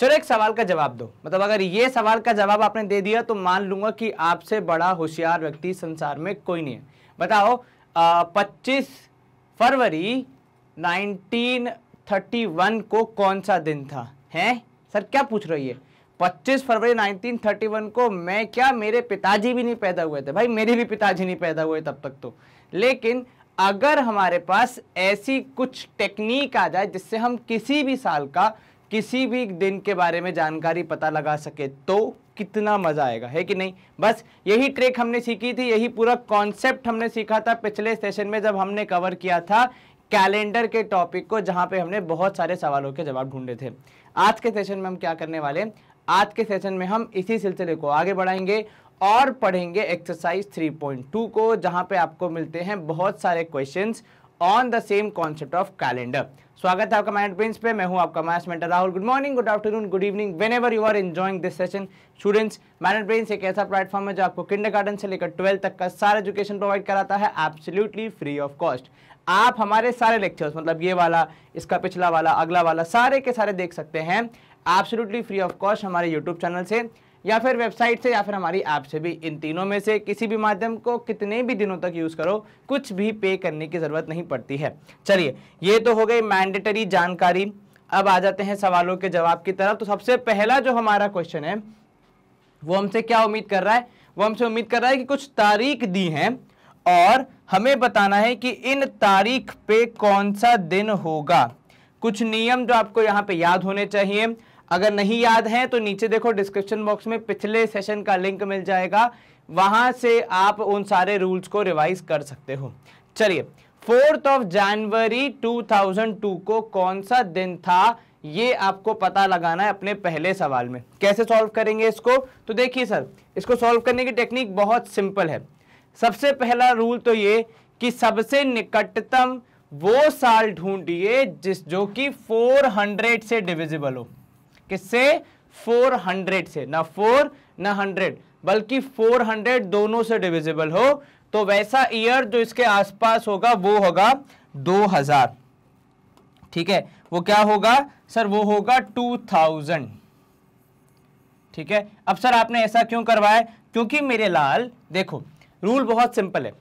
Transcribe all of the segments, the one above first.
चलो एक सवाल का जवाब दो मतलब अगर ये सवाल का जवाब आपने दे दिया तो मान लूंगा कि आपसे बड़ा होशियार व्यक्ति संसार में कोई नहीं है बताओ पच्चीस फरवरी 1931 को कौन सा दिन था हैं सर क्या पूछ रही है 25 फरवरी 1931 को मैं क्या मेरे पिताजी भी नहीं पैदा हुए थे भाई मेरे भी पिताजी नहीं पैदा हुए तब तक तो लेकिन अगर हमारे पास ऐसी कुछ टेक्निक आ जाए जिससे हम किसी भी साल का किसी भी दिन के बारे में जानकारी पता लगा सके तो कितना मज़ा आएगा है कि नहीं बस यही ट्रिक हमने सीखी थी यही पूरा कॉन्सेप्ट हमने सीखा था पिछले सेशन में जब हमने कवर किया था कैलेंडर के टॉपिक को जहां पे हमने बहुत सारे सवालों के जवाब ढूंढे थे आज के सेशन में हम क्या करने वाले आज के सेशन में हम इसी सिलसिले को आगे बढ़ाएंगे और पढ़ेंगे एक्सरसाइज 3.2 को जहां पे आपको मिलते हैं बहुत सारे questions on the same concept of calendar स्वागत है आपका माइंड प्रिंस पे मैं हूं आपका maths mentor Rahul good morning good afternoon good evening whenever you are enjoying this session students Mind Prince एक ऐसा प्लेटफॉर्म है जो आपको किंडर से लेकर ट्वेल्थ तक का सारा एजुकेशन प्रोवाइड कराता है एब्सोल्युटली फ्री ऑफ कॉस्ट आप हमारे सारे लेक्चर्स मतलब ये वाला इसका पिछला वाला अगला वाला सारे के सारे देख सकते हैं एब्सोल्युटली फ्री ऑफ कॉस्ट हमारे यूट्यूब चैनल से या फिर वेबसाइट से या फिर हमारी ऐप से भी इन तीनों में से किसी भी माध्यम को कितने भी दिनों तक यूज़ करो कुछ भी पे करने की ज़रूरत नहीं पड़ती है चलिए ये तो हो गई मैंडेटरी जानकारी अब आ जाते हैं सवालों के जवाब की तरफ तो सबसे पहला जो हमारा क्वेश्चन है वो हमसे क्या उम्मीद कर रहा है वो हमसे उम्मीद कर रहा है कि कुछ तारीख दी हैं और हमें बताना है कि इन तारीख पे कौन सा दिन होगा कुछ नियम जो आपको यहाँ पे याद होने चाहिए अगर नहीं याद है तो नीचे देखो डिस्क्रिप्शन बॉक्स में पिछले सेशन का लिंक मिल जाएगा वहां से आप उन सारे रूल्स को रिवाइज कर सकते हो चलिए फोर्थ ऑफ जनवरी 2002 को कौन सा दिन था ये आपको पता लगाना है अपने पहले सवाल में कैसे सॉल्व करेंगे इसको तो देखिए सर इसको सॉल्व करने की टेक्निक बहुत सिंपल है सबसे पहला रूल तो ये कि सबसे निकटतम वो साल ढूंढिए जिस जो कि 400 से डिविजिबल हो किससे 400 से ना 4 ना 100 बल्कि 400 दोनों से डिविजिबल हो तो वैसा ईयर जो इसके आसपास होगा वो होगा 2000 ठीक है वो क्या होगा सर वो होगा 2000 ठीक है अब सर आपने ऐसा क्यों करवाया क्योंकि मेरे लाल देखो रूल बहुत सिंपल है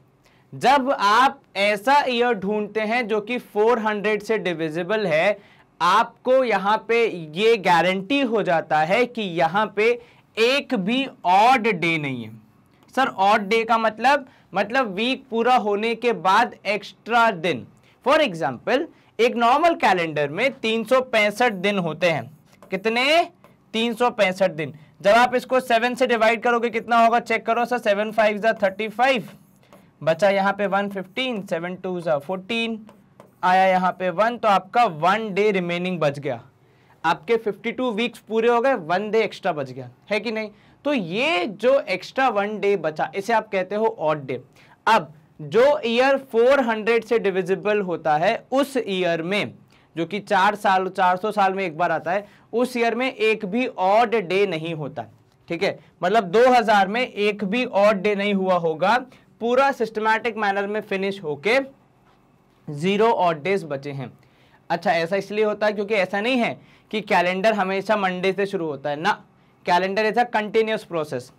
जब आप ऐसा ईयर ढूंढते हैं जो कि 400 से डिविजिबल है आपको यहाँ पे ये गारंटी हो जाता है कि यहाँ पे एक भी ऑड डे नहीं है सर ऑड डे का मतलब मतलब वीक पूरा होने के बाद एक्स्ट्रा दिन फॉर एग्जाम्पल एक नॉर्मल कैलेंडर में तीन दिन होते हैं कितने तीन दिन जब आप इसको सेवन से डिवाइड करोगे कितना होगा चेक करो सर सेवन फाइव ज़ा थर्टी फाइव बचा यहाँ पे वन फिफ्टीन सेवन टू ज़ा फोर्टीन आया यहाँ पे वन तो आपका वन डे रिमेनिंग बच गया आपके 52 वीक्स पूरे हो गए वन डे एक्स्ट्रा बच गया है कि नहीं तो ये जो एक्स्ट्रा वन डे बचा इसे आप कहते हो ऑड डे अब जो ईयर 400 से डिविजिबल होता है उस ईयर में जो कि चार साल 400 साल में एक बार आता है उस ईयर में एक भी ऑड डे नहीं होता ठीक है मतलब 2000 में एक भी ऑड डे नहीं हुआ होगा पूरा सिस्टमैटिक मैनर में फिनिश होके ज़ीरो और डेज बचे हैं अच्छा ऐसा इसलिए होता है क्योंकि ऐसा नहीं है कि कैलेंडर हमेशा मंडे से शुरू होता है ना calendar is a continuous process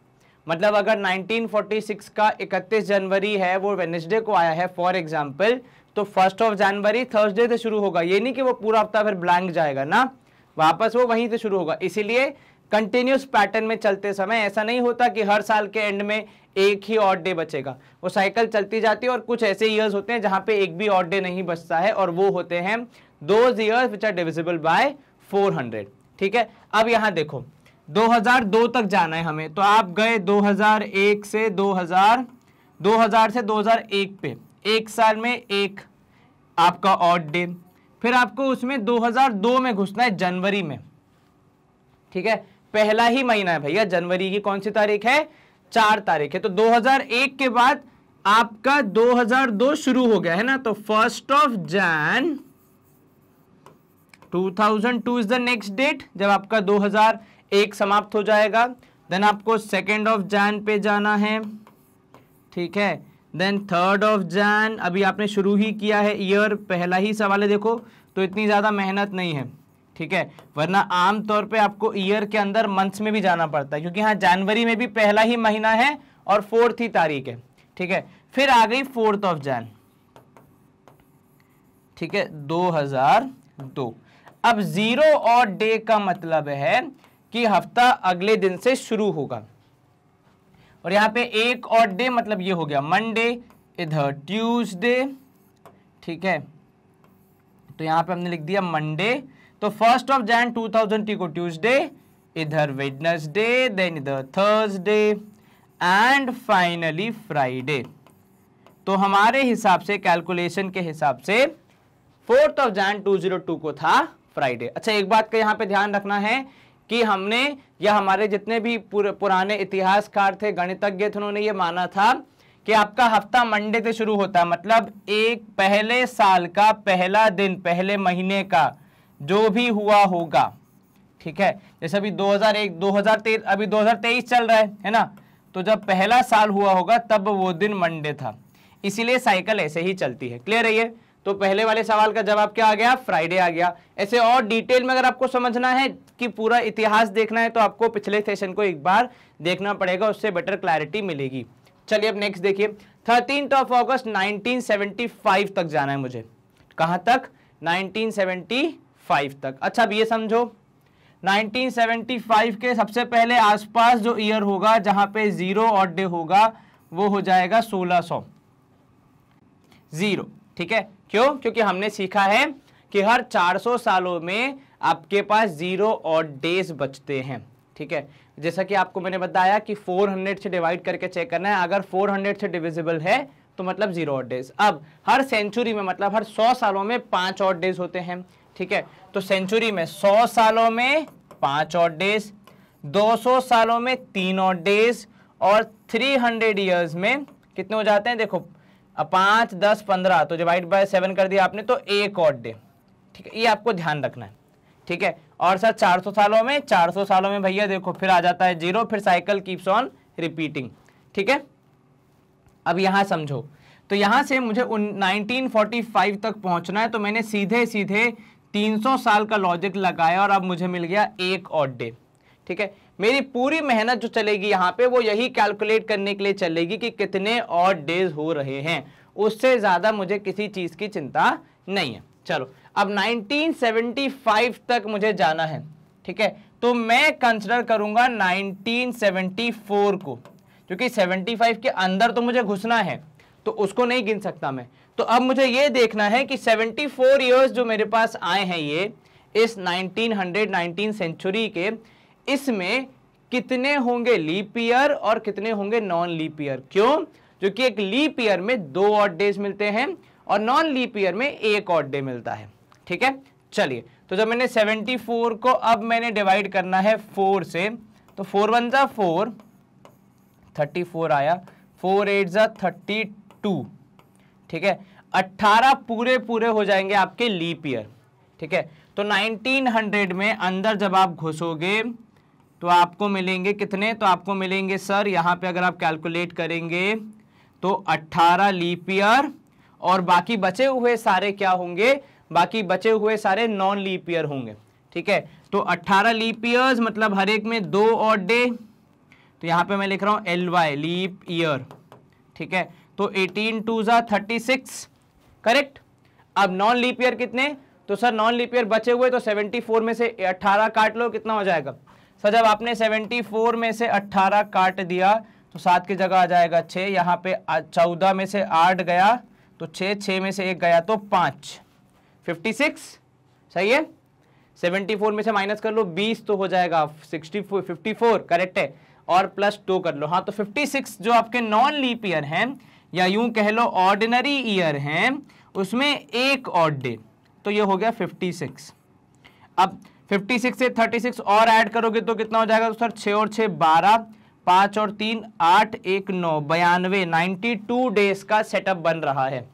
मतलब अगर 1946 का 31 जनवरी है वो वेनेसडे को आया है फॉर एग्जाम्पल तो फर्स्ट ऑफ जनवरी थर्सडे से शुरू होगा ये नहीं कि वो पूरा हफ्ता फिर ब्लैंक जाएगा ना वापस वो वहीं से शुरू होगा इसीलिए कंटिन्यूस पैटर्न में चलते समय ऐसा नहीं होता कि हर साल के एंड में एक ही ऑड डे बचेगा वो साइकिल चलती जाती है और कुछ ऐसे ईयर्स होते हैं जहां पे एक भी ऑड डे नहीं बचता है और वो होते हैं दो years which are divisible by 400 ठीक है अब यहां देखो 2002 तक जाना है हमें तो आप गए 2001 से 2000 2000 से 2001 पे एक साल में एक आपका ऑड डे फिर आपको उसमें दो में घुसना है जनवरी में ठीक है पहला ही महीना है भैया जनवरी की कौन सी तारीख है चार तारीख है तो 2001 के बाद आपका 2002 शुरू हो गया है ना तो first of Jan 2002 is the next date जब आपका 2001 समाप्त हो जाएगा देन आपको सेकेंड ऑफ जैन पे जाना है ठीक है देन थर्ड ऑफ जैन अभी आपने शुरू ही किया है ईयर पहला ही सवाल है देखो तो इतनी ज़्यादा मेहनत नहीं है ठीक है वरना आम तौर पे आपको ईयर के अंदर मंथ्स में भी जाना पड़ता है क्योंकि हाँ जनवरी में भी पहला ही महीना है और फोर्थ ही तारीख है ठीक है फिर आ गई फोर्थ ऑफ जैन ठीक है दो हजार दो अब जीरो और डे का मतलब है कि हफ्ता अगले दिन से शुरू होगा और यहां पे एक और डे मतलब ये हो गया मंडे इधर ट्यूसडे ठीक है तो यहां पे हमने लिख दिया मंडे तो first of Jan two thousand टी को ट्यूजडे इधर वेडनेसडे देन इधर थर्सडे एंड फाइनली फ्राइडे तो हमारे हिसाब से कैलकुलेशन के हिसाब से fourth of Jan two zero two को था फ्राइडे अच्छा एक बात का यहाँ पे ध्यान रखना है कि हमने या हमारे जितने भी पुर, पुराने इतिहासकार थे गणितज्ञ थे उन्होंने ये माना था कि आपका हफ्ता मंडे से शुरू होता है मतलब एक पहले साल का पहला दिन पहले महीने का जो भी हुआ होगा ठीक है जैसे अभी 2001 2013 अभी 2023 चल रहा है है ना तो जब पहला साल हुआ होगा तब वो दिन मंडे था इसीलिए साइकिल ऐसे ही चलती है क्लियर है ये तो पहले वाले सवाल का जवाब क्या आ गया फ्राइडे आ गया ऐसे और डिटेल में अगर आपको समझना है कि पूरा इतिहास देखना है तो आपको पिछले सेशन को एक बार देखना पड़ेगा उससे बेटर क्लैरिटी मिलेगी चलिए अब नेक्स्ट देखिए थर्टीन ऑफ अगस्त 1975 तक जाना है मुझे कहाँ तक 1975 1975 तक अच्छा अब ये समझो 1975 के सबसे पहले आसपास जो ईयर होगा जहां पे ज़ीरो ऑड डे होगा वो हो जाएगा 1600 ज़ीरो ठीक है क्यों क्योंकि हमने सीखा है कि हर 400 सालों में आपके पास ज़ीरो ऑड डेज बचते हैं ठीक है जैसा कि आपको मैंने बताया कि 400 से डिवाइड करके चेक करना है अगर 400 से डिविजिबल है तो मतलब ज़ीरो ऑड डेज अब हर सेंचुरी में मतलब हर 100 सालों में पांच ऑड डेज होते हैं ठीक है तो सेंचुरी में सौ सालों में पांच और डेज 200 सालों में तीन और डेज और 300 ईयर्स में कितने हो जाते हैं देखो पाँच दस पंद्रह तो डिवाइड बाय सेवन कर दिया आपने तो एक और डे ठीक है ये आपको ध्यान रखना है ठीक है और सर 400 सालों में 400 सालों में भैया देखो फिर आ जाता है जीरो फिर साइकिल कीप्स ऑन रिपीटिंग ठीक है अब यहाँ समझो तो यहाँ से मुझे 1945 तक पहुँचना है तो मैंने सीधे सीधे 300 साल का लॉजिक लगाया और अब मुझे मिल गया एक और डे ठीक है मेरी पूरी मेहनत जो चलेगी यहाँ पे वो यही कैलकुलेट करने के लिए चलेगी कि कितने और डेज हो रहे हैं उससे ज़्यादा मुझे किसी चीज़ की चिंता नहीं है चलो अब 1975 तक मुझे जाना है ठीक है तो मैं कंसिडर करूंगा 1974 को क्योंकि 75 के अंदर तो मुझे घुसना है तो उसको नहीं गिन सकता मैं तो अब मुझे ये देखना है कि 74 फोर ईयर्स जो मेरे पास आए हैं ये इस नाइनटीन सेंचुरी के इसमें कितने होंगे लीप ईयर और कितने होंगे नॉन लीप ईयर क्यों जो कि एक लीप ईयर में दो ऑड डेज मिलते हैं और नॉन लीप ईयर में एक ऑड डे मिलता है ठीक है चलिए तो जब मैंने 74 को अब मैंने डिवाइड करना है 4 से तो फोर वन ज़ा फोर थर्टी फोर आया फोर एट ज़ा थर्टी टू ठीक है 18 पूरे पूरे हो जाएंगे आपके लीप ईयर ठीक है तो 1900 में अंदर जब आप घुसोगे तो आपको मिलेंगे कितने तो आपको मिलेंगे सर यहाँ पे अगर आप कैलकुलेट करेंगे तो 18 लीप ईयर और बाकी बचे हुए सारे क्या होंगे बाकी बचे हुए सारे नॉन लीप ईयर होंगे ठीक है तो 18 लीप ईयर्स मतलब हर एक में दो और डे तो यहाँ पे मैं लिख रहा हूँ एल वाई लीप ईयर ठीक है तो एटीन टू ज़ा थर्टी सिक्स करेक्ट अब नॉन लीप ईयर कितने तो सर नॉन लीप ईयर बचे हुए तो सेवेंटी फोर में से अट्ठारह काट लो कितना हो जाएगा सर जब आपने सेवेंटी फोर में से अट्ठारह काट दिया तो सात की जगह आ जाएगा छः यहाँ पे चौदह में से आठ गया तो छः छः में से एक गया तो पाँच फिफ्टी सिक्स सही है सेवेंटी फोर में से माइनस कर लो बीस तो हो जाएगा sixty four fifty four correct है और प्लस टू कर लो हाँ तो फिफ्टी सिक्स जो आपके नॉन लीप ईयर हैं या यूं कह लो ऑर्डिनरी ईयर हैं उसमें एक ऑड डे तो ये हो गया 56 अब 56 से 36 और ऐड करोगे तो कितना हो जाएगा तो सर छः और छः बारह पाँच और तीन आठ एक नौ बयानवे नाइन्टी टू डेज का सेटअप बन रहा है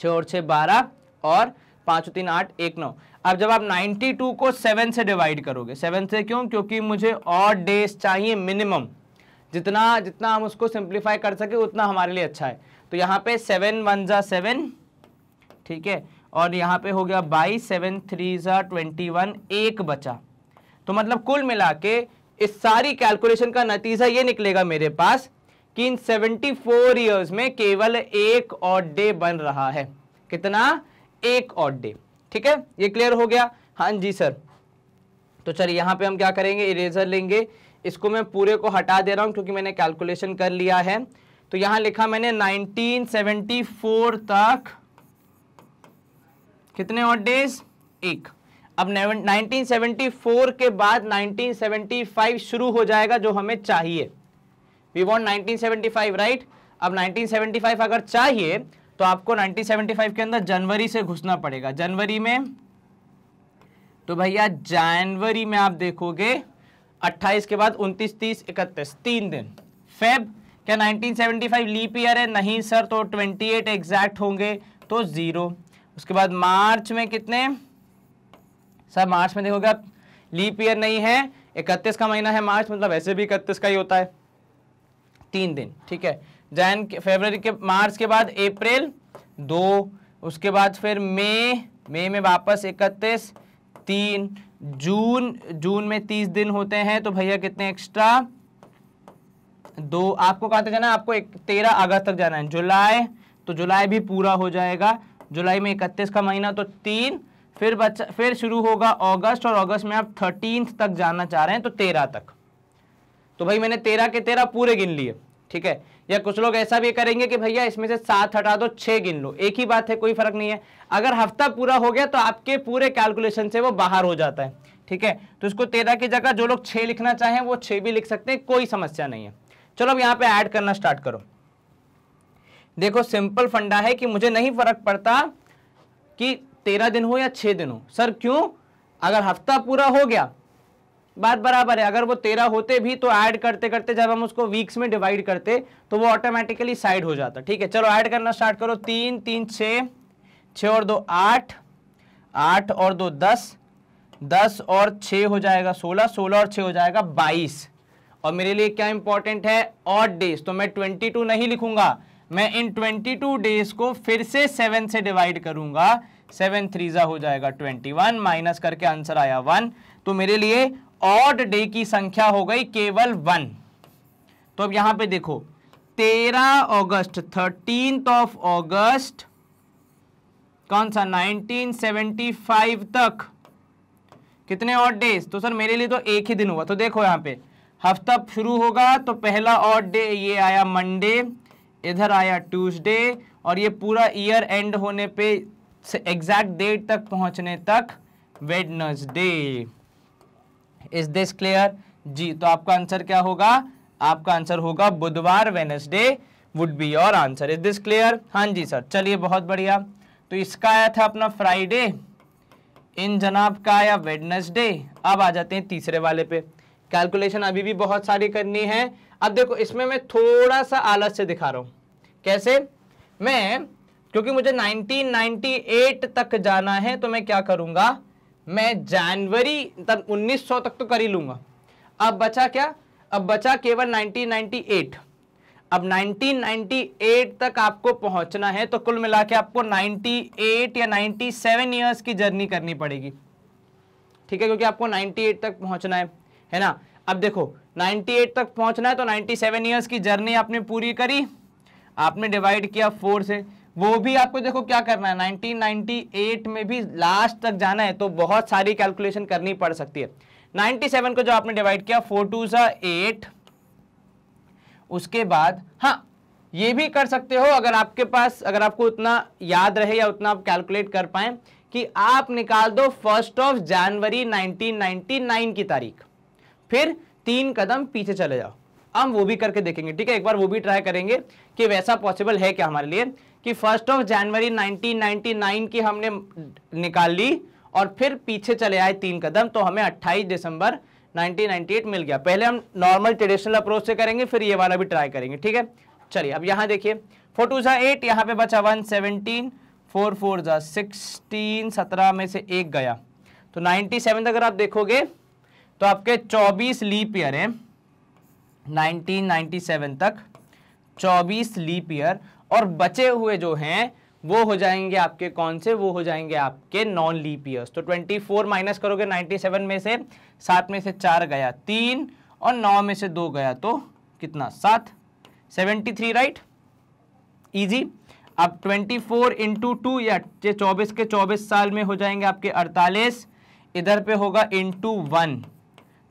छः और छः बारह और पाँच तीन आठ एक नौ अब जब आप टू को सेवन से डिवाइड करोगे सेवन से क्यों क्योंकि मुझे और डेज चाहिए मिनिमम जितना जितना हम उसको सिंप्लीफाई कर सके उतना हमारे लिए अच्छा है तो यहाँ पे सेवन वन ज़ा सेवन ठीक है और यहाँ पे हो गया बाईस सेवन थ्री ज़ा ट्वेंटी वन एक बचा तो मतलब कुल मिला के इस सारी कैलकुलेशन का नतीजा ये निकलेगा मेरे पास कि इन सेवेंटी फोर ईयर्स में केवल एक और डे बन रहा है कितना एक और डे ठीक है ये क्लियर हो गया हाँ जी सर तो चलिए यहाँ पे हम क्या करेंगे इरेजर लेंगे इसको मैं पूरे को हटा दे रहा हूँ क्योंकि मैंने कैलकुलेशन कर लिया है तो यहाँ लिखा मैंने 1974 तक कितने और डेज एक अब 1974 के बाद 1975 शुरू हो जाएगा जो हमें चाहिए वी वॉन्ट 1975 राइट अब 1975 अगर चाहिए तो आपको 1975 के अंदर जनवरी से घुसना पड़ेगा जनवरी में तो भैया जनवरी में आप देखोगे अट्ठाईस के बाद उनतीस तीस इकतीस तीन दिन फेब क्या 1975 लीप ईयर है नहीं सर तो 28 एग्जैक्ट होंगे तो ज़ीरो उसके बाद मार्च में कितने सर मार्च में देखोगे आप लीप ईयर नहीं है इकतीस का महीना है मार्च मतलब ऐसे भी इकतीस का ही होता है तीन दिन ठीक है जैन फेबररी के मार्च के बाद अप्रैल दो उसके बाद फिर मई मई में वापस इकतीस तीन जून जून में तीस दिन होते हैं तो भैया कितने एक्स्ट्रा दो आपको कहाँ तक जाना है आपको एक तेरह अगस्त तक जाना है जुलाई तो जुलाई भी पूरा हो जाएगा जुलाई में इकतीस का महीना तो तीन फिर बच्चा फिर शुरू होगा अगस्त और अगस्त में आप थर्टीन तक जाना चाह रहे हैं तो तेरह तक तो भाई मैंने तेरह के तेरह पूरे गिन लिए ठीक है या कुछ लोग ऐसा भी करेंगे कि भैया इसमें से सात हटा दो छः गिन लो एक ही बात है कोई फर्क नहीं है अगर हफ्ता पूरा हो गया तो आपके पूरे कैलकुलेशन से वो बाहर हो जाता है ठीक है तो इसको तेरह की जगह जो लोग छः लिखना चाहें वो छः भी लिख सकते हैं कोई समस्या नहीं है चलो अब यहाँ पे ऐड करना स्टार्ट करो देखो सिंपल फंडा है कि मुझे नहीं फर्क पड़ता कि तेरह दिन हो या छः दिन हो सर क्यों अगर हफ्ता पूरा हो गया बात बराबर है अगर वो तेरह होते भी तो ऐड करते करते जब हम उसको वीक्स में डिवाइड करते तो वो ऑटोमेटिकली साइड हो जाता ठीक है चलो ऐड करना स्टार्ट करो तीन तीन छः छः और दो आठ आठ और दो दस दस और छः हो जाएगा सोलह सोलह और छः हो जाएगा बाईस और मेरे लिए क्या इंपॉर्टेंट है ऑड डेज तो मैं ट्वेंटी टू नहीं लिखूंगा मैं इन ट्वेंटी टू डेज को फिर से सेवन से डिवाइड करूंगा सेवन थ्रीजा हो जाएगा ट्वेंटी वन माइनस करके आंसर आया वन तो मेरे लिए ऑड डे की संख्या हो गई केवल वन तो अब यहां पे देखो तेरह अगस्त थर्टीन ऑफ अगस्त कौन सा 1975 तक कितने ऑड डेज तो सर मेरे लिए तो एक ही दिन हुआ तो देखो यहां पे हफ्ता शुरू होगा तो पहला ऑड डे ये आया मंडे इधर आया ट्यूसडे और ये पूरा ईयर एंड होने पे एग्जैक्ट डेट तक पहुंचने तक वेडनसडे इज दिस क्लियर जी तो आपका आंसर क्या होगा आपका आंसर होगा बुधवार Wednesday would be your answer is this clear हाँ जी सर चलिए बहुत बढ़िया तो इसका आया था अपना फ्राइडे इन जनाब का आया वेडनेसडे अब आ जाते हैं तीसरे वाले पे कैलकुलेशन अभी भी बहुत सारी करनी है अब देखो इसमें मैं थोड़ा सा आलस से दिखा रहा हूँ कैसे मैं क्योंकि मुझे 1998 तक जाना है तो मैं क्या करूँगा मैं जनवरी तक 1900 तक तो कर ही लूंगा अब बचा क्या अब बचा केवल 1998 अब 1998 तक आपको पहुंचना है तो कुल मिला के आपको 98 या 97 इयर्स की जर्नी करनी पड़ेगी ठीक है क्योंकि आपको 98 तक पहुंचना है है ना अब देखो 98 तक पहुंचना है तो 97 इयर्स की जर्नी आपने पूरी करी आपने डिवाइड किया फोर से वो भी आपको देखो क्या करना है 1998 में भी लास्ट तक जाना है तो बहुत सारी कैलकुलेशन करनी पड़ सकती है 97 को जो आपने डिवाइड किया फोर टू सा एट उसके बाद हाँ ये भी कर सकते हो अगर आपके पास अगर आपको उतना याद रहे या उतना आप कैलकुलेट कर पाए कि आप निकाल दो फर्स्ट ऑफ जनवरी 1999 की तारीख फिर तीन कदम पीछे चले जाओ हम वो भी करके देखेंगे ठीक है एक बार वो भी ट्राई करेंगे कि वैसा पॉसिबल है क्या हमारे लिए कि फर्स्ट ऑफ जनवरी 1999 की हमने निकाल ली और फिर पीछे चले आए तीन कदम तो हमें 28 दिसंबर 1998 मिल गया पहले हम नॉर्मल ट्रेडिशनल अप्रोच से करेंगे फिर ये वाला भी ट्राई करेंगे ठीक है चलिए अब यहाँ देखिए फोर टू एट यहाँ पे बचा वन सेवनटीन फोर फोर ज़ा सिक्सटीन सत्रह में से एक गया तो नाइन्टी सेवन अगर आप देखोगे तो आपके चौबीस लीप ईयर हैं नाइनटीन सेवन तक चौबीस लीप ईयर और बचे हुए जो हैं वो हो जाएंगे आपके कौन से वो हो जाएंगे आपके नॉन लीप ईयर्स तो 24 माइनस करोगे 97 में से सात में से चार गया तीन और नौ में से दो गया तो कितना सात 73 राइट इजी अब 24 फोर इंटू टू या चौबीस के 24 साल में हो जाएंगे आपके 48 इधर पे होगा इंटू वन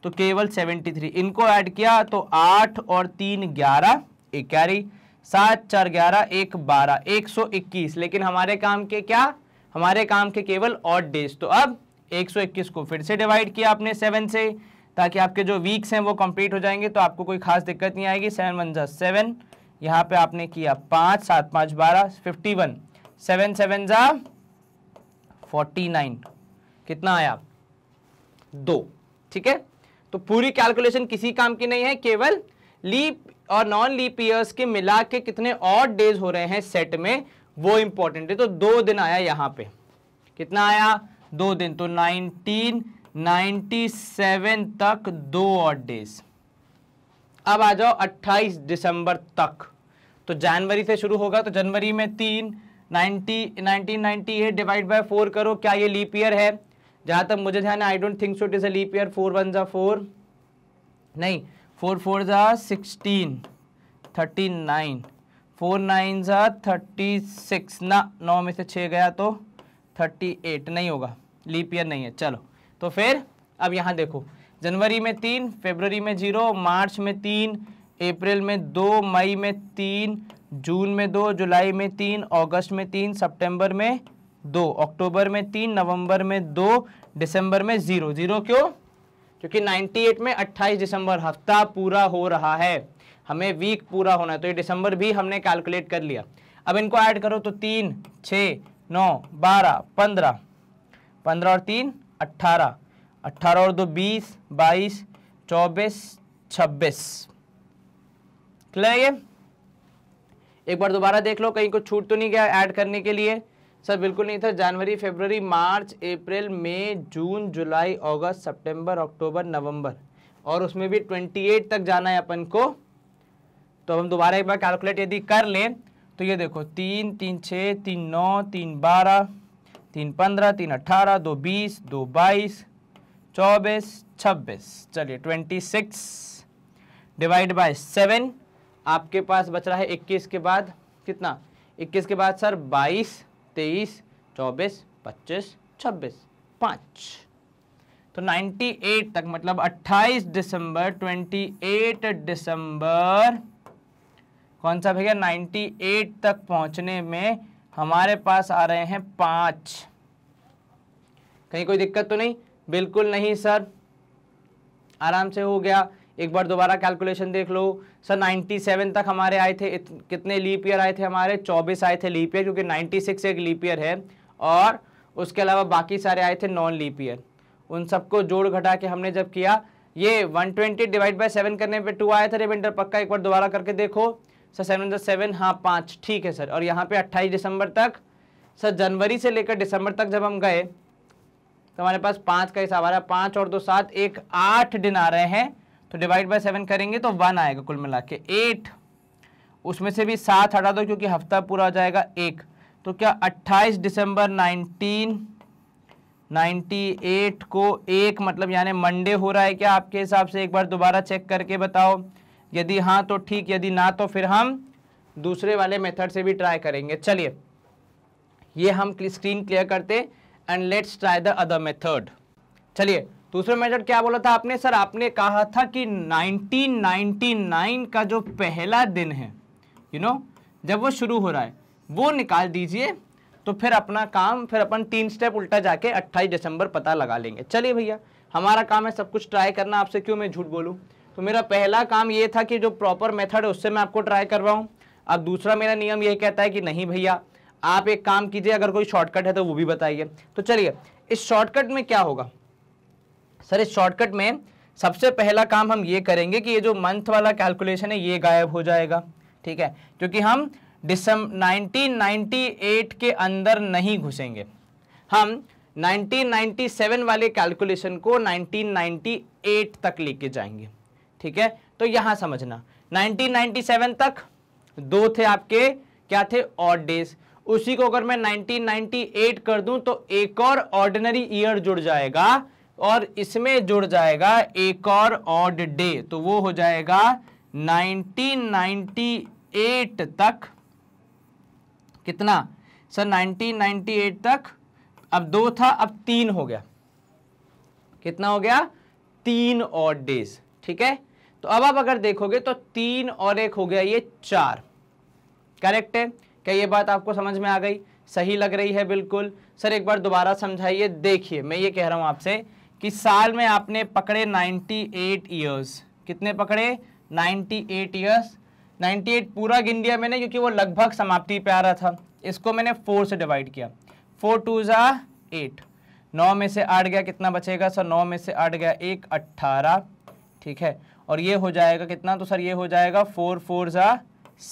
तो केवल 73 इनको ऐड किया तो आठ और तीन ग्यारह एक कैरी सात चार ग्यारह एक बारह एक सौ इक्कीस लेकिन हमारे काम के क्या हमारे काम के केवल ऑड डेज तो अब इक्कीस को फिर से डिवाइड किया आपने सेवन से ताकि आपके जो वीक्स हैं वो कंप्लीट हो जाएंगे तो आपको कोई खास दिक्कत नहीं आएगी सेवन वन ज़ा सेवन यहाँ पे आपने किया पाँच सात पाँच बारह फिफ्टी वन सेवन सेवन ज़ा फोर्टी नाइन कितना आया दो ठीक है तो पूरी कैलकुलेशन किसी काम की नहीं है केवल लीप और नॉन लीप ईयर्स के मिला के कितने और डेज हो रहे हैं सेट में वो इंपॉर्टेंट है तो दो दिन आया यहाँ पे कितना आया दो दिन तो 1997 तक दो और डेज अब आ जाओ 28 दिसंबर तक तो जनवरी से शुरू होगा तो जनवरी में तीन 90 1998 डिवाइड बाय फोर करो क्या ये लीप ईयर है जहाँ तक मुझे ध्यान है I don't think so it is a leap year four one ज़ा फोर नहीं फोर फोर ज़ा sixteen thirty nine four nine ज़ा थर्टी सिक्स ना नौ में से छः गया तो थर्टी एट नहीं होगा लीप ईयर नहीं है चलो तो फिर अब यहाँ देखो जनवरी में तीन फेबररी में जीरो मार्च में तीन अप्रैल में दो मई में तीन जून में दो जुलाई में तीन अगस्त में तीन सितंबर में दो अक्टूबर में तीन नवंबर में दो दिसंबर में ज़ीरो ज़ीरो क्यों क्योंकि 98 में 28 दिसंबर हफ्ता पूरा हो रहा है हमें वीक पूरा होना है तो ये दिसंबर भी हमने कैलकुलेट कर लिया अब इनको ऐड करो तो तीन छ नौ बारह पंद्रह पंद्रह और तीन अट्ठारह अट्ठारह और दो बीस बाईस चौबीस छब्बीस क्लियर ये एक बार दोबारा देख लो कहीं को छूट तो नहीं गया ऐड करने के लिए सर बिल्कुल नहीं था जनवरी फेबररी मार्च अप्रैल मई जून जुलाई अगस्त सितंबर अक्टूबर नवंबर और उसमें भी 28 तक जाना है अपन को तो हम दोबारा एक बार कैलकुलेट यदि कर लें तो ये देखो तीन तीन छः तीन नौ तीन बारह तीन पंद्रह तीन अट्ठारह दो बीस दो बाईस चौबीस छब्बीस चलिए twenty six divide by seven आपके पास बच रहा है इक्कीस के बाद कितना इक्कीस के बाद सर बाईस तेईस चौबीस पच्चीस छब्बीस पाँच तो 98 तक मतलब 28 दिसंबर 28 दिसंबर कौन सा भैया 98 तक पहुंचने में हमारे पास आ रहे हैं पाँच कहीं कोई दिक्कत तो नहीं बिल्कुल नहीं सर आराम से हो गया एक बार दोबारा कैलकुलेशन देख लो सर 97 तक हमारे आए थे इत, कितने लीप ईयर आए थे हमारे 24 आए थे लीप ईयर क्योंकि 96 एक लीप ईयर है और उसके अलावा बाकी सारे आए थे नॉन लीप ईयर उन सबको जोड़ घटा के हमने जब किया ये 120 ट्वेंटी डिवाइड बाई सेवन करने पे टू आया था रिमाइंडर पक्का एक बार दोबारा करके देखो सर सेवन सेवन हाँ पाँच ठीक है सर और यहाँ पे 28 दिसंबर तक सर जनवरी से लेकर दिसंबर तक जब हम गए तो हमारे पास पाँच का हिसाब आ रहा है पाँच और दो सात एक आठ दिन आ रहे हैं तो डिवाइड बाय सेवन करेंगे तो वन आएगा कुल मिला के एट उसमें से भी सात हटा दो क्योंकि हफ्ता पूरा हो जाएगा एक तो क्या 28 दिसंबर एट को एक मतलब यानी मंडे हो रहा है क्या आपके हिसाब से एक बार दोबारा चेक करके बताओ यदि हाँ तो ठीक यदि ना तो फिर हम दूसरे वाले मेथड से भी ट्राई करेंगे चलिए ये हम स्क्रीन क्लियर करते and let's try the other method चलिए दूसरा मेथड क्या बोला था आपने सर आपने कहा था कि 1999 का जो पहला दिन है यू you नो know, जब वो शुरू हो रहा है वो निकाल दीजिए तो फिर अपना काम फिर अपन तीन स्टेप उल्टा जाके 28 दिसंबर पता लगा लेंगे चलिए भैया हमारा काम है सब कुछ ट्राई करना आपसे क्यों मैं झूठ बोलूँ तो मेरा पहला काम ये था कि जो प्रॉपर मेथड है उससे मैं आपको ट्राई करवाऊँ अब दूसरा मेरा नियम यह कहता है कि नहीं भैया आप एक काम कीजिए अगर कोई शॉर्टकट है तो वो भी बताइए तो चलिए इस शॉर्टकट में क्या होगा सर इस शॉर्टकट में सबसे पहला काम हम ये करेंगे कि ये जो मंथ वाला कैलकुलेशन है ये गायब हो जाएगा ठीक है क्योंकि हम डिसम 1998 के अंदर नहीं घुसेंगे हम 1997 वाले कैलकुलेशन को 1998 तक लेके जाएंगे ठीक है तो यहाँ समझना 1997 तक दो थे आपके क्या थे ऑड डेज उसी को अगर मैं 1998 कर दूं तो एक और ऑर्डिनरी ईयर जुड़ जाएगा और इसमें जुड़ जाएगा एक और ऑड डे तो वो हो जाएगा 1998 तक कितना सर 1998 तक अब दो था अब तीन हो गया कितना हो गया तीन और डेज ठीक है तो अब आप अगर देखोगे तो तीन और एक हो गया ये चार करेक्ट है क्या ये बात आपको समझ में आ गई सही लग रही है बिल्कुल सर एक बार दोबारा समझाइए देखिए मैं ये कह रहा हूं आपसे कि साल में आपने पकड़े 98 ईयर्स कितने पकड़े 98 ईयर्स नाइन्टी पूरा गिन दिया मैंने क्योंकि वो लगभग समाप्ति पे आ रहा था इसको मैंने फोर से डिवाइड किया फोर टू ज़ा एट नौ में से आठ गया कितना बचेगा सर नौ में से आठ गया एक अट्ठारह ठीक है और ये हो जाएगा कितना तो सर ये हो जाएगा फोर फोर ज़ा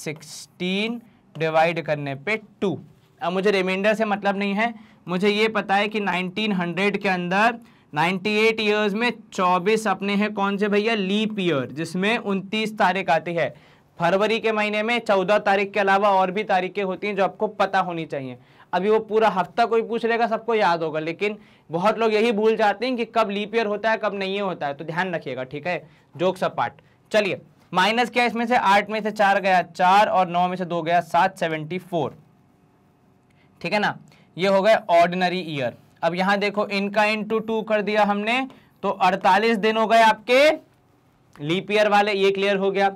सिक्सटीन डिवाइड करने पे टू अब मुझे रिमाइंडर से मतलब नहीं है मुझे ये पता है कि 1900 के अंदर 98 इयर्स में 24 अपने हैं कौन से भैया लीप ईयर जिसमें 29 तारीख आती है फरवरी के महीने में 14 तारीख के अलावा और भी तारीखें होती हैं जो आपको पता होनी चाहिए अभी वो पूरा हफ्ता कोई पूछ लेगा सबको याद होगा लेकिन बहुत लोग यही भूल जाते हैं कि कब लीप ईयर होता है कब नहीं होता है तो ध्यान रखिएगा ठीक है जोक अ पार्ट चलिए माइनस क्या इसमें से आठ में से चार गया चार और नौ में से दो गया सात सेवेंटी फोर ठीक है ना ये हो गए ऑर्डिनरी ईयर अब यहां देखो इनका इन टू टू कर दिया हमने तो 48 दिन हो गए आपके लीप ईयर वाले ये क्लियर हो गया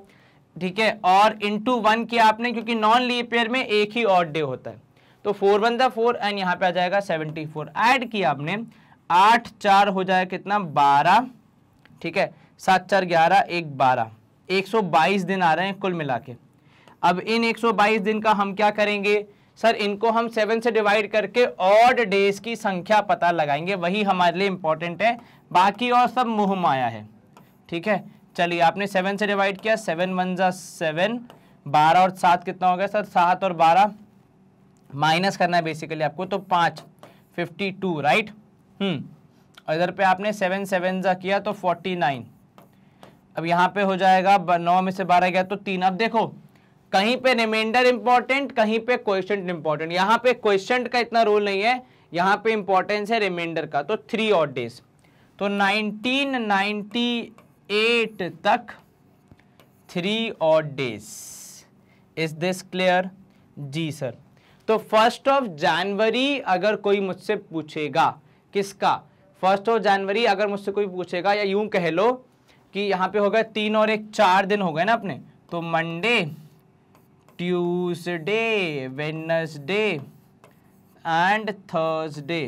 ठीक है और इन टू वन किया आपने क्योंकि नॉन लीप ईयर में एक ही ऑड डे होता है तो four one the four and यहां पे आ जाएगा 74 फोर एड किया आपने आठ चार हो जाए कितना बारह ठीक है सात चार ग्यारह एक बारह एक दिन आ रहे हैं कुल मिला अब इन एक दिन का हम क्या करेंगे सर इनको हम सेवन से डिवाइड करके ऑड डेज की संख्या पता लगाएंगे वही हमारे लिए इम्पॉर्टेंट है बाकी और सब मुँह माया है ठीक है चलिए आपने सेवन से डिवाइड किया सेवन वन ज़ा सेवन बारह और सात कितना हो गया सर सात और बारह माइनस करना है बेसिकली आपको तो पाँच फिफ्टी टू राइट और इधर पे आपने सेवन सेवन ज़ा किया तो फोर्टी नाइन अब यहाँ पे हो जाएगा नौ में से बारह गया तो तीन अब देखो कहीं पे रिमाइंडर इंपॉर्टेंट कहीं पे क्वेश्चन इंपॉर्टेंट यहाँ पे क्वेश्चन का इतना रोल नहीं है यहाँ पे इंपॉर्टेंस है रिमाइंडर का तो थ्री ऑट डेज तो 1998 तक three odd days is this clear जी सर तो फर्स्ट ऑफ जनवरी अगर कोई मुझसे पूछेगा किसका फर्स्ट ऑफ जनवरी अगर मुझसे कोई पूछेगा या यूं कह लो कि यहाँ पे हो गए तीन और एक चार दिन हो गए ना अपने तो Monday tuesday wednesday and Thursday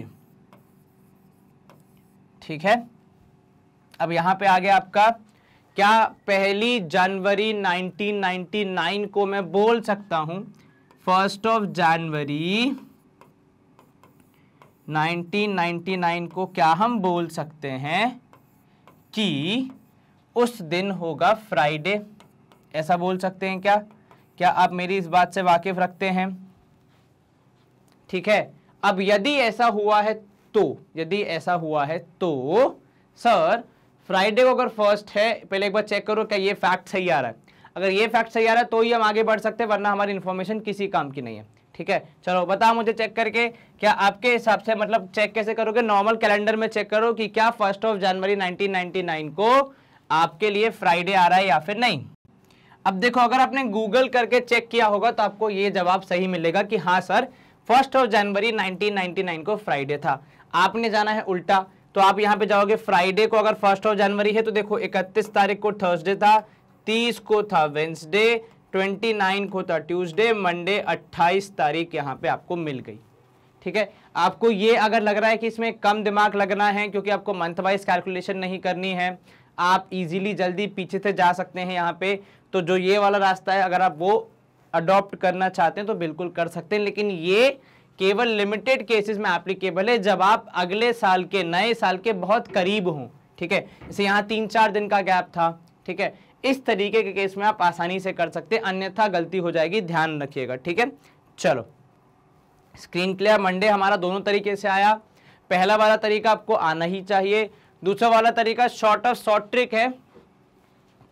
ठीक है अब यहां पे आ गया आपका क्या पहली जनवरी 1999 को मैं बोल सकता हूं फर्स्ट ऑफ जनवरी 1999 को क्या हम बोल सकते हैं कि उस दिन होगा फ्राइडे ऐसा बोल सकते हैं क्या क्या आप मेरी इस बात से वाकिफ रखते हैं ठीक है अब यदि ऐसा हुआ है तो यदि ऐसा हुआ है तो सर फ्राइडे को अगर फर्स्ट है पहले एक बार चेक करो क्या ये फैक्ट सही आ रहा है अगर ये फैक्ट सही आ रहा है तो ही हम आगे बढ़ सकते हैं वरना हमारी इन्फॉर्मेशन किसी काम की नहीं है ठीक है चलो बताओ मुझे चेक करके क्या आपके हिसाब से मतलब चेक कैसे करोगे नॉर्मल कैलेंडर में चेक करो कि क्या फर्स्ट ऑफ जनवरी 1999 को आपके लिए फ्राइडे आ रहा है या फिर नहीं अब देखो अगर आपने गूगल करके चेक किया होगा तो आपको ये जवाब सही मिलेगा कि हाँ सर फर्स्ट ऑफ जनवरी 1999 को फ्राइडे था आपने जाना है उल्टा तो आप यहाँ पे जाओगे फ्राइडे को अगर फर्स्ट ऑफ जनवरी है तो देखो 31 तारीख को थर्सडे था 30 को था वेंसडे 29 को था ट्यूसडे मंडे 28 तारीख यहाँ पे आपको मिल गई ठीक है आपको ये अगर लग रहा है कि इसमें कम दिमाग लगना है क्योंकि आपको मंथ वाइज कैलकुलेशन नहीं करनी है आप इजीली जल्दी पीछे से जा सकते हैं यहाँ पे तो जो ये वाला रास्ता है अगर आप वो अडॉप्ट करना चाहते हैं तो बिल्कुल कर सकते हैं लेकिन ये केवल लिमिटेड केसेस में एप्लीकेबल है जब आप अगले साल के नए साल के बहुत करीब हों ठीक है जैसे यहाँ तीन चार दिन का गैप था ठीक है इस तरीके के केस में आप आसानी से कर सकते हैं अन्यथा गलती हो जाएगी ध्यान रखिएगा ठीक है चलो स्क्रीन क्लियर मंडे हमारा दोनों तरीके से आया पहला वाला तरीका आपको आना ही चाहिए दूसरा वाला तरीका शॉर्ट ऑफ शॉर्ट ट्रिक है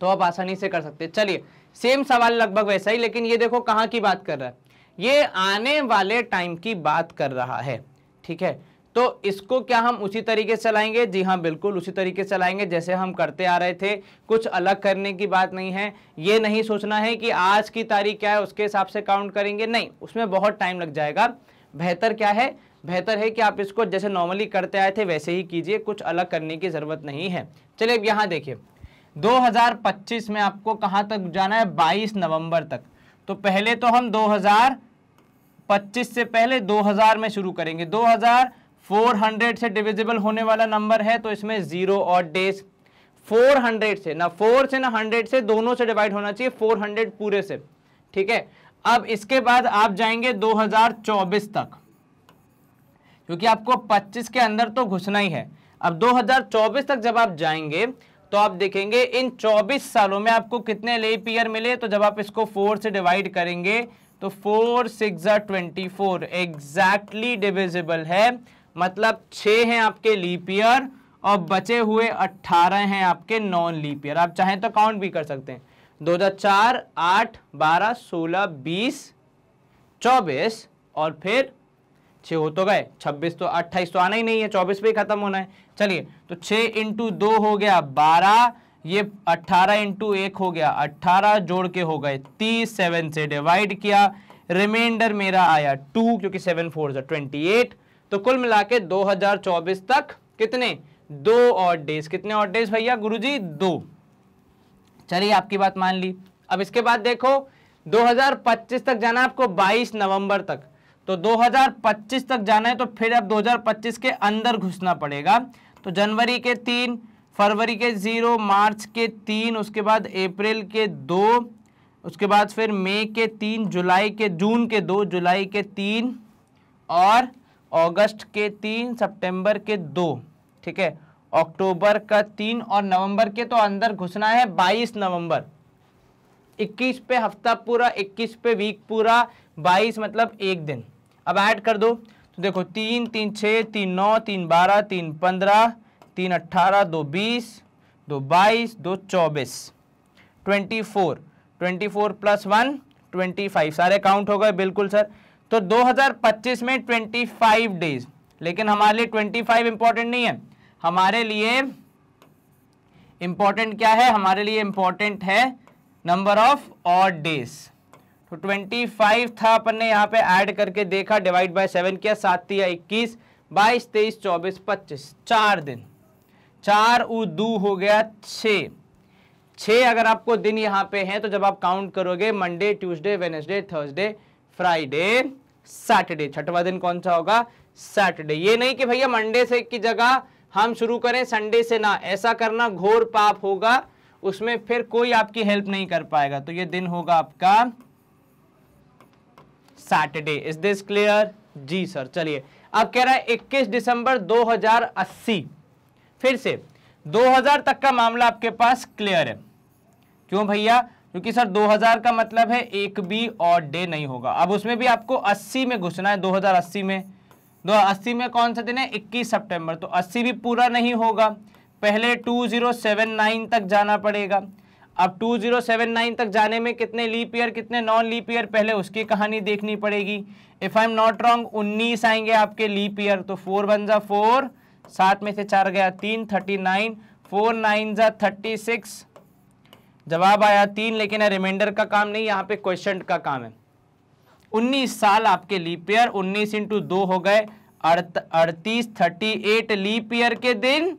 तो आप आसानी से कर सकते हैं चलिए सेम सवाल लगभग वैसा ही लेकिन ये देखो कहाँ की बात कर रहा है ये आने वाले टाइम की बात कर रहा है ठीक है तो इसको क्या हम उसी तरीके से चलाएंगे जी हाँ बिल्कुल उसी तरीके से चलाएंगे जैसे हम करते आ रहे थे कुछ अलग करने की बात नहीं है ये नहीं सोचना है कि आज की तारीख क्या है उसके हिसाब से काउंट करेंगे नहीं उसमें बहुत टाइम लग जाएगा बेहतर क्या है बेहतर है कि आप इसको जैसे नॉर्मली करते आए थे वैसे ही कीजिए कुछ अलग करने की ज़रूरत नहीं है चलिए अब यहाँ देखिए 2025 में आपको कहाँ तक जाना है 22 नवंबर तक तो पहले तो हम 2025 से पहले 2000 में शुरू करेंगे 2400 से डिविजिबल होने वाला नंबर है तो इसमें ज़ीरो और डेज 400 से ना 4 से ना 100 से दोनों से डिवाइड होना चाहिए 400 पूरे से ठीक है अब इसके बाद आप जाएंगे 2024 तक क्योंकि आपको 25 के अंदर तो घुसना ही है अब 2024 तक जब आप जाएंगे तो आप देखेंगे इन 24 सालों में आपको कितने लेप ईयर मिले तो जब आप इसको फोर से डिवाइड करेंगे तो four six twenty four exactly divisible है मतलब छः हैं आपके लीप ईयर और बचे हुए अट्ठारह हैं आपके नॉन लीप ईयर आप चाहें तो काउंट भी कर सकते हैं दो हज़ार चार आठ बारह सोलह बीस चौबीस और फिर छः हो तो गए छब्बीस तो अट्ठाईस तो आना ही नहीं है चौबीस पे ही खत्म होना है चलिए तो छः इंटू दो हो गया बारह ये अट्ठारह इंटू एक हो गया अट्ठारह जोड़ के हो गए तीस सेवन से डिवाइड किया रिमाइंडर मेरा आया टू क्योंकि सेवन फोर जो ट्वेंटी एट तो कुल मिला के दो हजार चौबीस तक कितने दो और डेज कितने और डेज भैया गुरु जी दो चलिए आपकी बात मान ली अब इसके बाद देखो 2025 तक जाना है आपको 22 नवंबर तक तो 2025 तक जाना है तो फिर अब 2025 के अंदर घुसना पड़ेगा तो जनवरी के तीन फरवरी के ज़ीरो मार्च के तीन उसके बाद अप्रैल के दो उसके बाद फिर मई के तीन जुलाई के जून के दो जुलाई के तीन और अगस्त के तीन सितंबर के दो ठीक है अक्टूबर का तीन और नवंबर के तो अंदर घुसना है बाईस नवंबर इक्कीस पे हफ्ता पूरा इक्कीस पे वीक पूरा बाईस मतलब एक दिन अब ऐड कर दो तो देखो तीन तीन छः तीन नौ तीन बारह तीन पंद्रह तीन अट्ठारह दो बीस दो बाईस दो चौबीस twenty four twenty four plus one twenty five सारे काउंट हो गए बिल्कुल सर तो 2025 में 25 डेज लेकिन हमारे लिए 25 इंपॉर्टेंट नहीं है हमारे लिए इंपॉर्टेंट क्या है हमारे लिए इंपॉर्टेंट है number of odd days twenty तो फाइव था अपन ने यहाँ पे ऐड करके देखा डिवाइड बाय सेवन किया सात या इक्कीस बाईस तेईस चौबीस पच्चीस चार दिन चार उ दू हो गया छ छः अगर आपको दिन यहाँ पे हैं तो जब आप काउंट करोगे Monday Tuesday Wednesday Thursday Friday Saturday छठवा दिन कौन सा होगा सैटरडे ये नहीं कि भैया मंडे से की जगह हम शुरू करें संडे से ना ऐसा करना घोर पाप होगा उसमें फिर कोई आपकी हेल्प नहीं कर पाएगा तो ये दिन होगा आपका सैटरडे इज दिस क्लियर जी सर चलिए अब कह रहा है 21 दिसंबर 2080 फिर से 2000 तक का मामला आपके पास क्लियर है क्यों भैया क्योंकि सर 2000 का मतलब है एक भी और डे नहीं होगा अब उसमें भी आपको 80 में घुसना है 2080 में 2080 तो में कौन सा दिन है 21 सितंबर तो 80 भी पूरा नहीं होगा पहले 2079 तक जाना पड़ेगा अब 2079 तक जाने में कितने लीप ईयर कितने नॉन लीप ईयर पहले उसकी कहानी देखनी पड़ेगी if I am not wrong 19 आएंगे आपके लीप ईयर तो फोर वन जा फोर सात में से चार गया तीन थर्टी नाइन फोर नाइन जा थर्टी सिक्स जवाब आया तीन लेकिन रिमाइंडर का काम नहीं यहाँ पे क्वेश्चन का काम है उन्नीस साल आपके लीप ईयर उन्नीस इंटू दो हो गए अड़तीस थर्टी एट लीप ईयर के दिन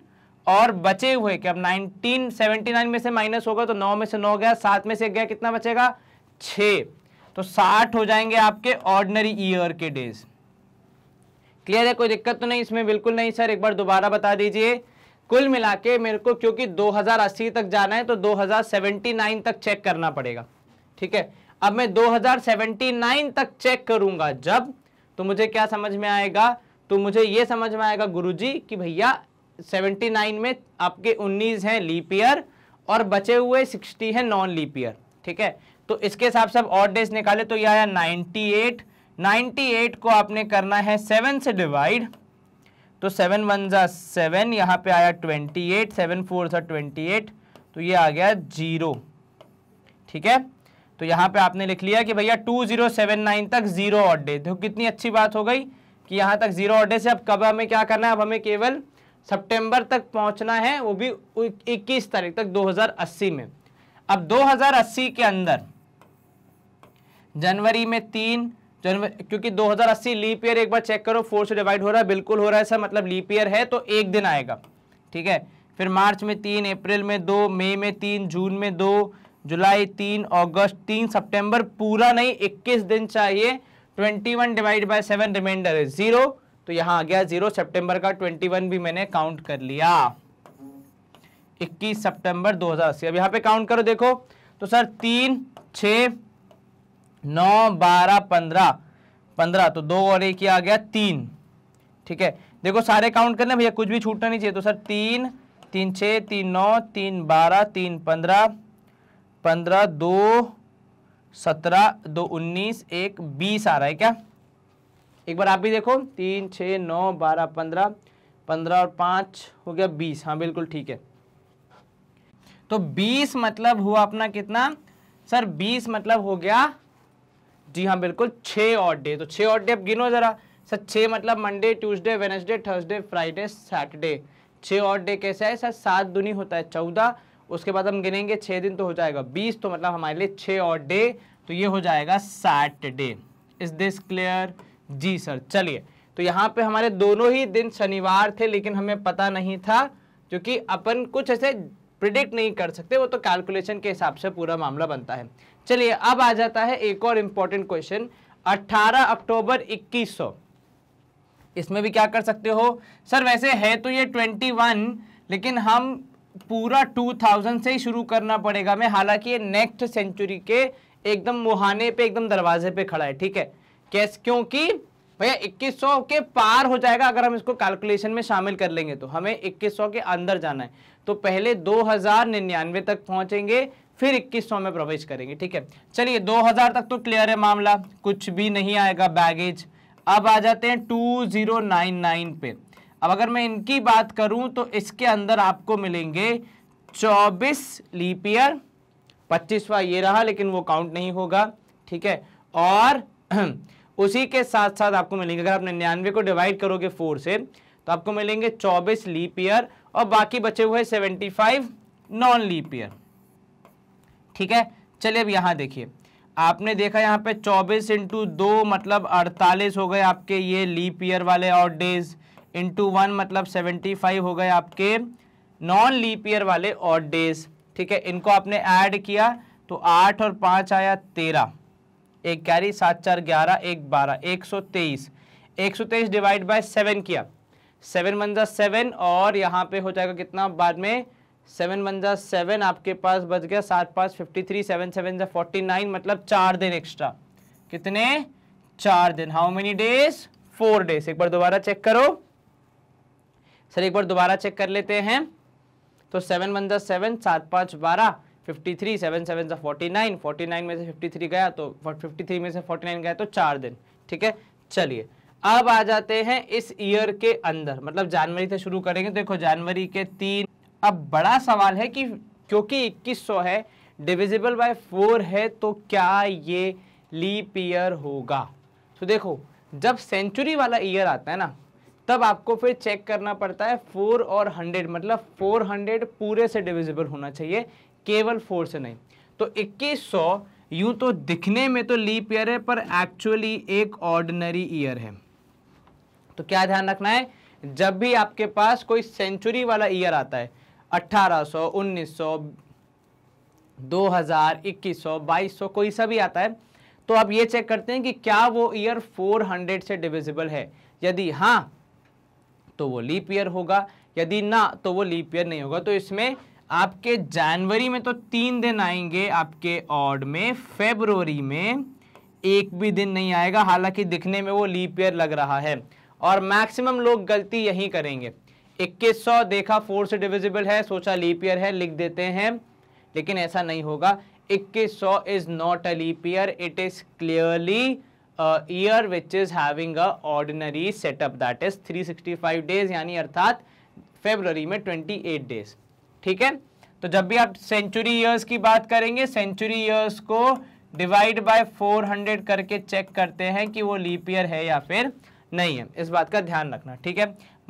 और बचे हुए कि अब 1979 में से माइनस होगा तो 9 में से 9 गया 7 में से गया कितना बचेगा 6 तो 60 हो जाएंगे आपके ऑर्डनरी ईयर के डेज क्लियर है कोई दिक्कत तो नहीं इसमें बिल्कुल नहीं सर एक बार दोबारा बता दीजिए कुल मिला के मेरे को क्योंकि 2080 तक जाना है तो 2079 तक चेक करना पड़ेगा ठीक है अब मैं 2079 तक चेक करूंगा जब तो मुझे क्या समझ में आएगा तो मुझे ये समझ में आएगा गुरुजी कि भैया 79 में आपके 19 हैं लीप ईयर और बचे हुए 60 हैं नॉन लीप ईयर ठीक है तो इसके हिसाब से आप ऑड डेज निकाले तो यह आया 98 98 को आपने करना है 7 से डिवाइड तो 7 वन ज़ा सेवन यहाँ पे आया 28 एट सेवन फोर ज़ा ट्वेंटी तो ये आ गया जीरो ठीक है तो यहाँ पे आपने लिख लिया कि भैया 2079 तक जीरो ऑड डे देखो कितनी अच्छी बात हो गई कि यहाँ तक जीरो ऑड डे से अब कब हमें क्या करना है अब हमें केवल सितंबर तक पहुंचना है वो भी 21 तारीख तक 2080 में अब 2080 के अंदर जनवरी में तीन जनवरी क्योंकि 2080 लीप ईयर एक बार चेक करो फोर से डिवाइड हो रहा है बिल्कुल हो रहा है सर मतलब लीप ईयर है तो एक दिन आएगा ठीक है फिर मार्च में तीन अप्रैल में दो मई में तीन जून में दो जुलाई तीन अगस्त तीन सितंबर पूरा नहीं 21 दिन चाहिए 21 one divide by seven reminder है जीरो तो यहां आ गया जीरो सितंबर का ट्वेंटी वन भी मैंने काउंट कर लिया इक्कीस सितंबर अस्सी अब यहां पे काउंट करो देखो तो सर तीन छ नौ बारह पंद्रह पंद्रह तो दो और एक ही आ गया तीन ठीक है देखो सारे काउंट करने भैया कुछ भी छूटना नहीं चाहिए तो सर तीन तीन छ तीन नौ तीन बारह तीन पंद्रह पंद्रह दो सत्रह दो उन्नीस एक बीस आ रहा है क्या एक बार आप भी देखो तीन छः नौ बारह पंद्रह पंद्रह और पाँच हो गया बीस हाँ बिल्कुल ठीक है तो बीस मतलब हुआ अपना कितना सर बीस मतलब हो गया जी हाँ बिल्कुल छः और डे तो छः और डे अब गिनो ज़रा सर छः मतलब Monday Tuesday Wednesday Thursday Friday Saturday छः और डे कैसे है सर सात दुनी होता है चौदह उसके बाद हम गिनेंगे छः दिन तो हो जाएगा बीस तो मतलब हमारे लिए छः और डे तो ये हो जाएगा सैटरडे इज़ दिस क्लियर जी सर चलिए तो यहाँ पे हमारे दोनों ही दिन शनिवार थे लेकिन हमें पता नहीं था क्योंकि अपन कुछ ऐसे प्रिडिक्ट नहीं कर सकते वो तो कैलकुलेशन के हिसाब से पूरा मामला बनता है चलिए अब आ जाता है एक और इम्पोर्टेंट क्वेश्चन 18 अक्टूबर 2100 इसमें भी क्या कर सकते हो सर वैसे है तो ये 21 लेकिन हम पूरा 2000 से ही शुरू करना पड़ेगा मैं हालांकि ये नेक्स्ट सेंचुरी के एकदम मुहाने पे एकदम दरवाजे पे खड़ा है ठीक है कैसे क्योंकि भैया 2100 के पार हो जाएगा अगर हम इसको कैलकुलेशन में शामिल कर लेंगे तो हमें 2100 के अंदर जाना है तो पहले 2099 तक पहुंचेंगे फिर 2100 में प्रवेश करेंगे ठीक है चलिए 2000 तक तो क्लियर है मामला कुछ भी नहीं आएगा बैगेज अब आ जाते हैं 2099 पे अब अगर मैं इनकी बात करूं तो इसके अंदर आपको मिलेंगे चौबीस लीपियर पच्चीसवा ये रहा लेकिन वो काउंट नहीं होगा ठीक है और उसी के साथ साथ आपको मिलेंगे अगर आप निन्यानवे को डिवाइड करोगे फोर से तो आपको मिलेंगे चौबीस लीप ईयर और बाकी बचे हुए seventy five non leap year ठीक है चलिए अब यहाँ देखिए आपने देखा यहाँ पे 24 इंटू दो मतलब 48 हो गए आपके ये लीप ईयर वाले और डेज इंटू वन मतलब 75 हो गए आपके नॉन लीप ईयर वाले और डेज ठीक है इनको आपने ऐड किया तो आठ और पाँच आया तेरह एक कैरी सात चार ग्यारह एक बारह एक सौ तेईस एक सौ तेईस डिवाइड बाय सेवन किया सेवन मंजा सेवन और यहाँ पे हो जाएगा कितना बाद में सेवन मंजा सेवन आपके पास बच गया सात पाँच फिफ्टी थ्री सेवन सेवन जा फोर्टी नाइन मतलब चार दिन एक्स्ट्रा कितने चार दिन how many days four days एक बार दोबारा चेक करो सर एक बार दोबारा चेक कर लेते हैं तो सेवन मंजा सेवन सात पाँच बारह फिफ्टी थ्री सेवन सेवन सा फोर्टी नाइन फोर्टी नाइन में से फिफ्टी थ्री गया तो फिफ्टी थ्री में से फोर्टी नाइन गया तो चार दिन ठीक है चलिए अब आ जाते हैं इस ईयर के अंदर मतलब जनवरी से शुरू करेंगे तो देखो जनवरी के तीन अब बड़ा सवाल है कि क्योंकि इक्कीस सौ है डिविजिबल बाय फोर है तो क्या ये लीप ईयर होगा तो देखो जब सेंचुरी वाला ईयर आता है ना तब आपको फिर चेक करना पड़ता है फोर और हंड्रेड मतलब फोर हंड्रेड पूरे से डिविजिबल होना चाहिए केवल फोर से नहीं तो इक्कीस सौ यूँ तो दिखने में तो लीप ईयर है पर एक्चुअली एक ऑर्डिनरी ईयर है तो क्या ध्यान रखना है जब भी आपके पास कोई सेंचुरी वाला ईयर आता है 1800, इक्कीस सौ बाईस सौ कोई सा भी आता है तो आप ये चेक करते हैं कि क्या वो ईयर 400 से डिविजिबल है यदि हाँ तो वो लीप ईयर होगा यदि ना तो वो लीप ईयर नहीं होगा तो इसमें आपके जनवरी में तो तीन दिन आएंगे आपके ऑड में फेबररी में एक भी दिन नहीं आएगा हालांकि दिखने में वो लीप ईयर लग रहा है और मैक्सिमम लोग गलती यही करेंगे 2100 देखा फोर से डिविजिबल है सोचा लीप ईयर है लिख देते हैं लेकिन ऐसा नहीं होगा 2100 is not a leap year it is clearly year which is having a ordinary setup that is 365 days यानी अर्थात फेबररी में 28 डेज ठीक है तो जब भी आप सेंचुरी ईयर्स की बात करेंगे सेंचुरी ईयर्स को डिवाइड बाय 400 करके चेक करते हैं कि वो लीप ईयर है या फिर नहीं है इस बात का ध्यान रखना ठीक है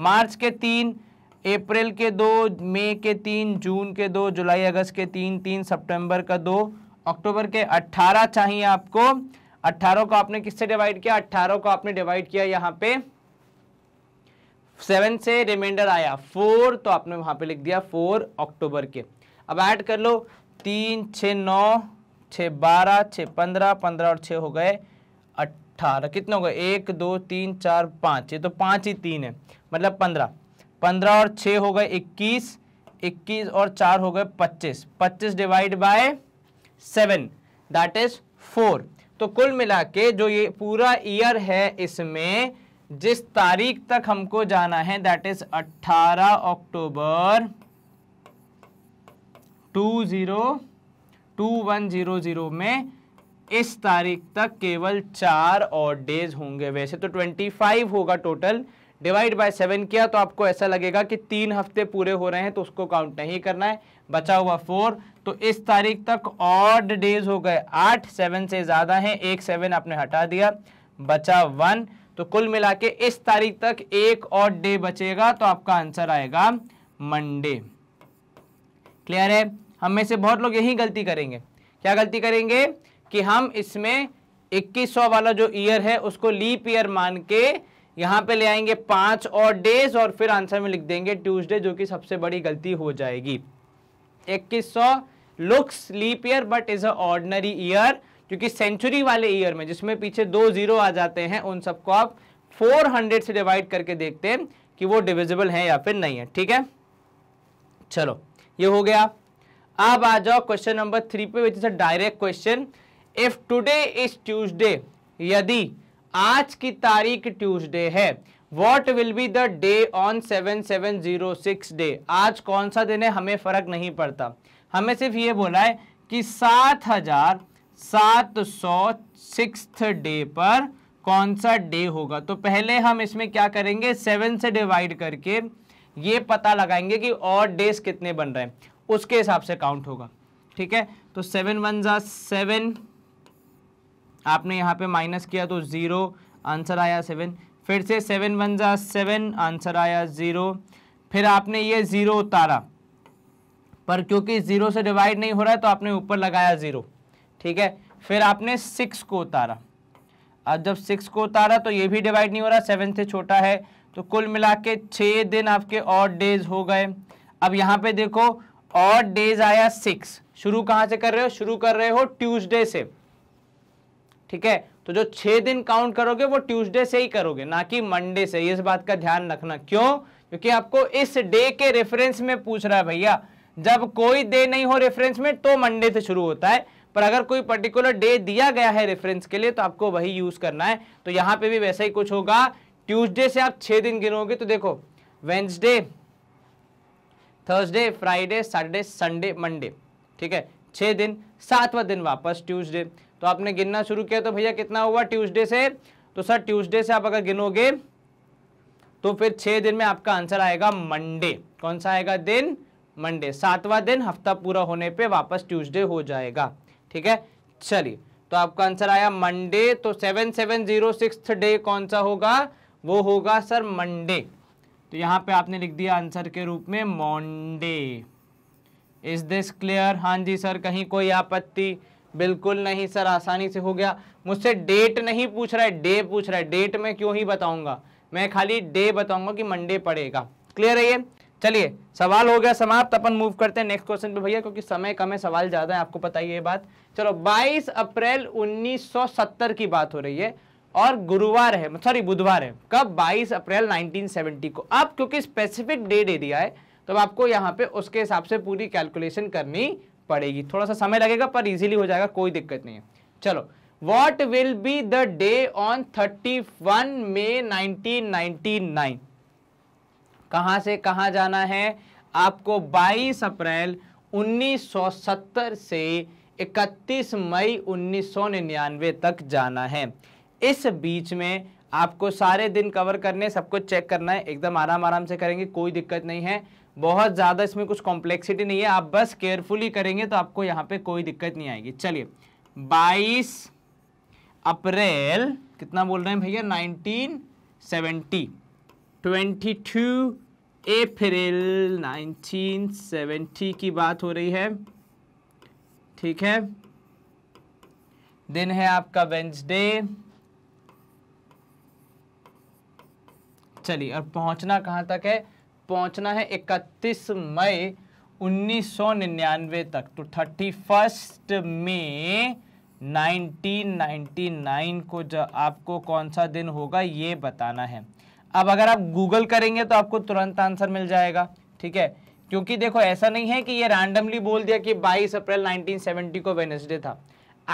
मार्च के तीन अप्रैल के दो मई के तीन जून के दो जुलाई अगस्त के तीन तीन सितंबर का दो अक्टूबर के 18 चाहिए आपको 18 को आपने किससे डिवाइड किया 18 को आपने डिवाइड किया यहाँ पे सेवन से रिमाइंडर आया फोर तो आपने वहाँ पे लिख दिया फोर अक्टूबर के अब ऐड कर लो तीन छः नौ छः बारह छः पंद्रह पंद्रह और छः हो गए अट्ठारह कितने हो गए एक दो तीन चार पाँच ये तो पाँच ही तीन है मतलब पंद्रह पंद्रह और छः हो गए इक्कीस इक्कीस और चार हो गए पच्चीस पच्चीस divide by seven that is four तो कुल मिला के जो ये पूरा ईयर है इसमें जिस तारीख तक हमको जाना है दैट इज 18 अक्टूबर 202100 में इस तारीख तक केवल चार और डेज होंगे वैसे तो 25 होगा टोटल डिवाइड बाय सेवन किया तो आपको ऐसा लगेगा कि तीन हफ्ते पूरे हो रहे हैं तो उसको काउंट नहीं करना है बचा हुआ फोर तो इस तारीख तक ऑड डेज हो गए आठ सेवन से ज़्यादा हैं एक सेवन आपने हटा दिया बचा वन तो कुल मिला के इस तारीख तक एक और डे बचेगा तो आपका आंसर आएगा मंडे क्लियर है हम में से बहुत लोग यही गलती करेंगे क्या गलती करेंगे कि हम इसमें 2100 वाला जो ईयर है उसको लीप ईयर मान के यहाँ पे ले आएंगे पांच और डेज और फिर आंसर में लिख देंगे ट्यूसडे जो कि सबसे बड़ी गलती हो जाएगी 2100 looks leap year but is a ordinary year क्योंकि सेंचुरी वाले ईयर में जिसमें पीछे दो जीरो आ जाते हैं उन सबको आप 400 से डिवाइड करके देखते हैं कि वो डिविजिबल है या फिर नहीं है ठीक है चलो ये हो गया अब आ जाओ क्वेश्चन नंबर थ्री पे which is a direct question if today is Tuesday यदि आज की तारीख ट्यूजडे है what will be the day on seven seven zero six day आज कौन सा दिन है हमें फर्क नहीं पड़ता हमें सिर्फ ये बोला है कि सात हजार सात सौ सिक्स डे पर कौन सा डे होगा तो पहले हम इसमें क्या करेंगे सेवन से डिवाइड करके ये पता लगाएंगे कि और डेज कितने बन रहे हैं उसके हिसाब से काउंट होगा ठीक है तो सेवन वन ज़ा सेवन आपने यहाँ पे माइनस किया तो ज़ीरो आंसर आया सेवन फिर से सेवन वन ज़ा सेवन आंसर आया ज़ीरो फिर आपने ये ज़ीरो उतारा पर क्योंकि ज़ीरो से डिवाइड नहीं हो रहा है तो आपने ऊपर लगाया ज़ीरो ठीक है फिर आपने सिक्स को उतारा अब जब सिक्स को उतारा तो ये भी डिवाइड नहीं हो रहा सेवन से छोटा है तो कुल मिला के छः दिन आपके और डेज हो गए अब यहाँ पे देखो और डेज आया सिक्स शुरू कहाँ से कर रहे हो शुरू कर रहे हो ट्यूसडे से ठीक है तो जो छः दिन काउंट करोगे वो ट्यूसडे से ही करोगे ना कि मंडे से इस बात का ध्यान रखना क्यों क्योंकि आपको इस डे के रेफरेंस में पूछ रहा है भैया जब कोई डे नहीं हो रेफरेंस में तो मंडे से शुरू होता है पर अगर कोई पर्टिकुलर डे दिया गया है रेफरेंस के लिए तो आपको वही यूज करना है तो यहाँ पे भी वैसा ही कुछ होगा ट्यूसडे से आप छह दिन गिनोगे तो देखो Wednesday Thursday Friday Saturday Sunday Monday ठीक है छः दिन सातवां दिन वापस ट्यूसडे तो आपने गिनना शुरू किया तो भैया कितना हुआ ट्यूसडे से तो सर ट्यूसडे से आप अगर गिनोगे तो फिर छः दिन में आपका आंसर आएगा मंडे कौन सा आएगा दिन मंडे सातवां दिन हफ्ता पूरा होने पे वापस ट्यूसडे हो जाएगा ठीक है चलिए तो आपका आंसर आया मंडे तो seven seven zero six day कौन सा होगा वो होगा सर मंडे तो यहाँ पे आपने लिख दिया आंसर के रूप में मॉन्डे इज दिस क्लियर हाँ जी सर कहीं कोई आपत्ति बिल्कुल नहीं सर आसानी से हो गया मुझसे डेट नहीं पूछ रहा है डे पूछ रहा है डेट में क्यों ही बताऊंगा मैं खाली डे बताऊंगा कि मंडे पड़ेगा क्लियर है ये चलिए सवाल हो गया समाप्त अपन मूव करते हैं नेक्स्ट क्वेश्चन पे भैया क्योंकि समय कम है सवाल ज़्यादा है आपको पता ही ये बात चलो 22 अप्रैल 1970 की बात हो रही है और गुरुवार है सॉरी बुधवार है कब 22 अप्रैल 1970 को अब क्योंकि स्पेसिफिक डे दे दिया है तो आपको यहाँ पे उसके हिसाब से पूरी कैलकुलेशन करनी पड़ेगी थोड़ा सा समय लगेगा पर इजिली हो जाएगा कोई दिक्कत नहीं है चलो what will be the day on thirty one May nineteen ninety nine कहाँ से कहाँ जाना है आपको 22 अप्रैल 1970 से 31 मई 1999 तक जाना है इस बीच में आपको सारे दिन कवर करने सब कुछ चेक करना है एकदम आराम आराम से करेंगे कोई दिक्कत नहीं है बहुत ज़्यादा इसमें कुछ कॉम्प्लेक्सिटी नहीं है आप बस केयरफुली करेंगे तो आपको यहाँ पे कोई दिक्कत नहीं आएगी चलिए 22 अप्रैल कितना बोल रहे हैं भैया 1970 22 अप्रैल 1970 की बात हो रही है ठीक है दिन है आपका वेंसडे चलिए और पहुंचना कहां तक है पहुंचना है 31 मई 1999 तक तो थर्टी फर्स्ट 1999 को जो आपको कौन सा दिन होगा ये बताना है अब अगर आप गूगल करेंगे तो आपको तुरंत आंसर मिल जाएगा ठीक है क्योंकि देखो ऐसा नहीं है कि ये रैंडमली बोल दिया कि 22 अप्रैल 1970 को वेनेसडे था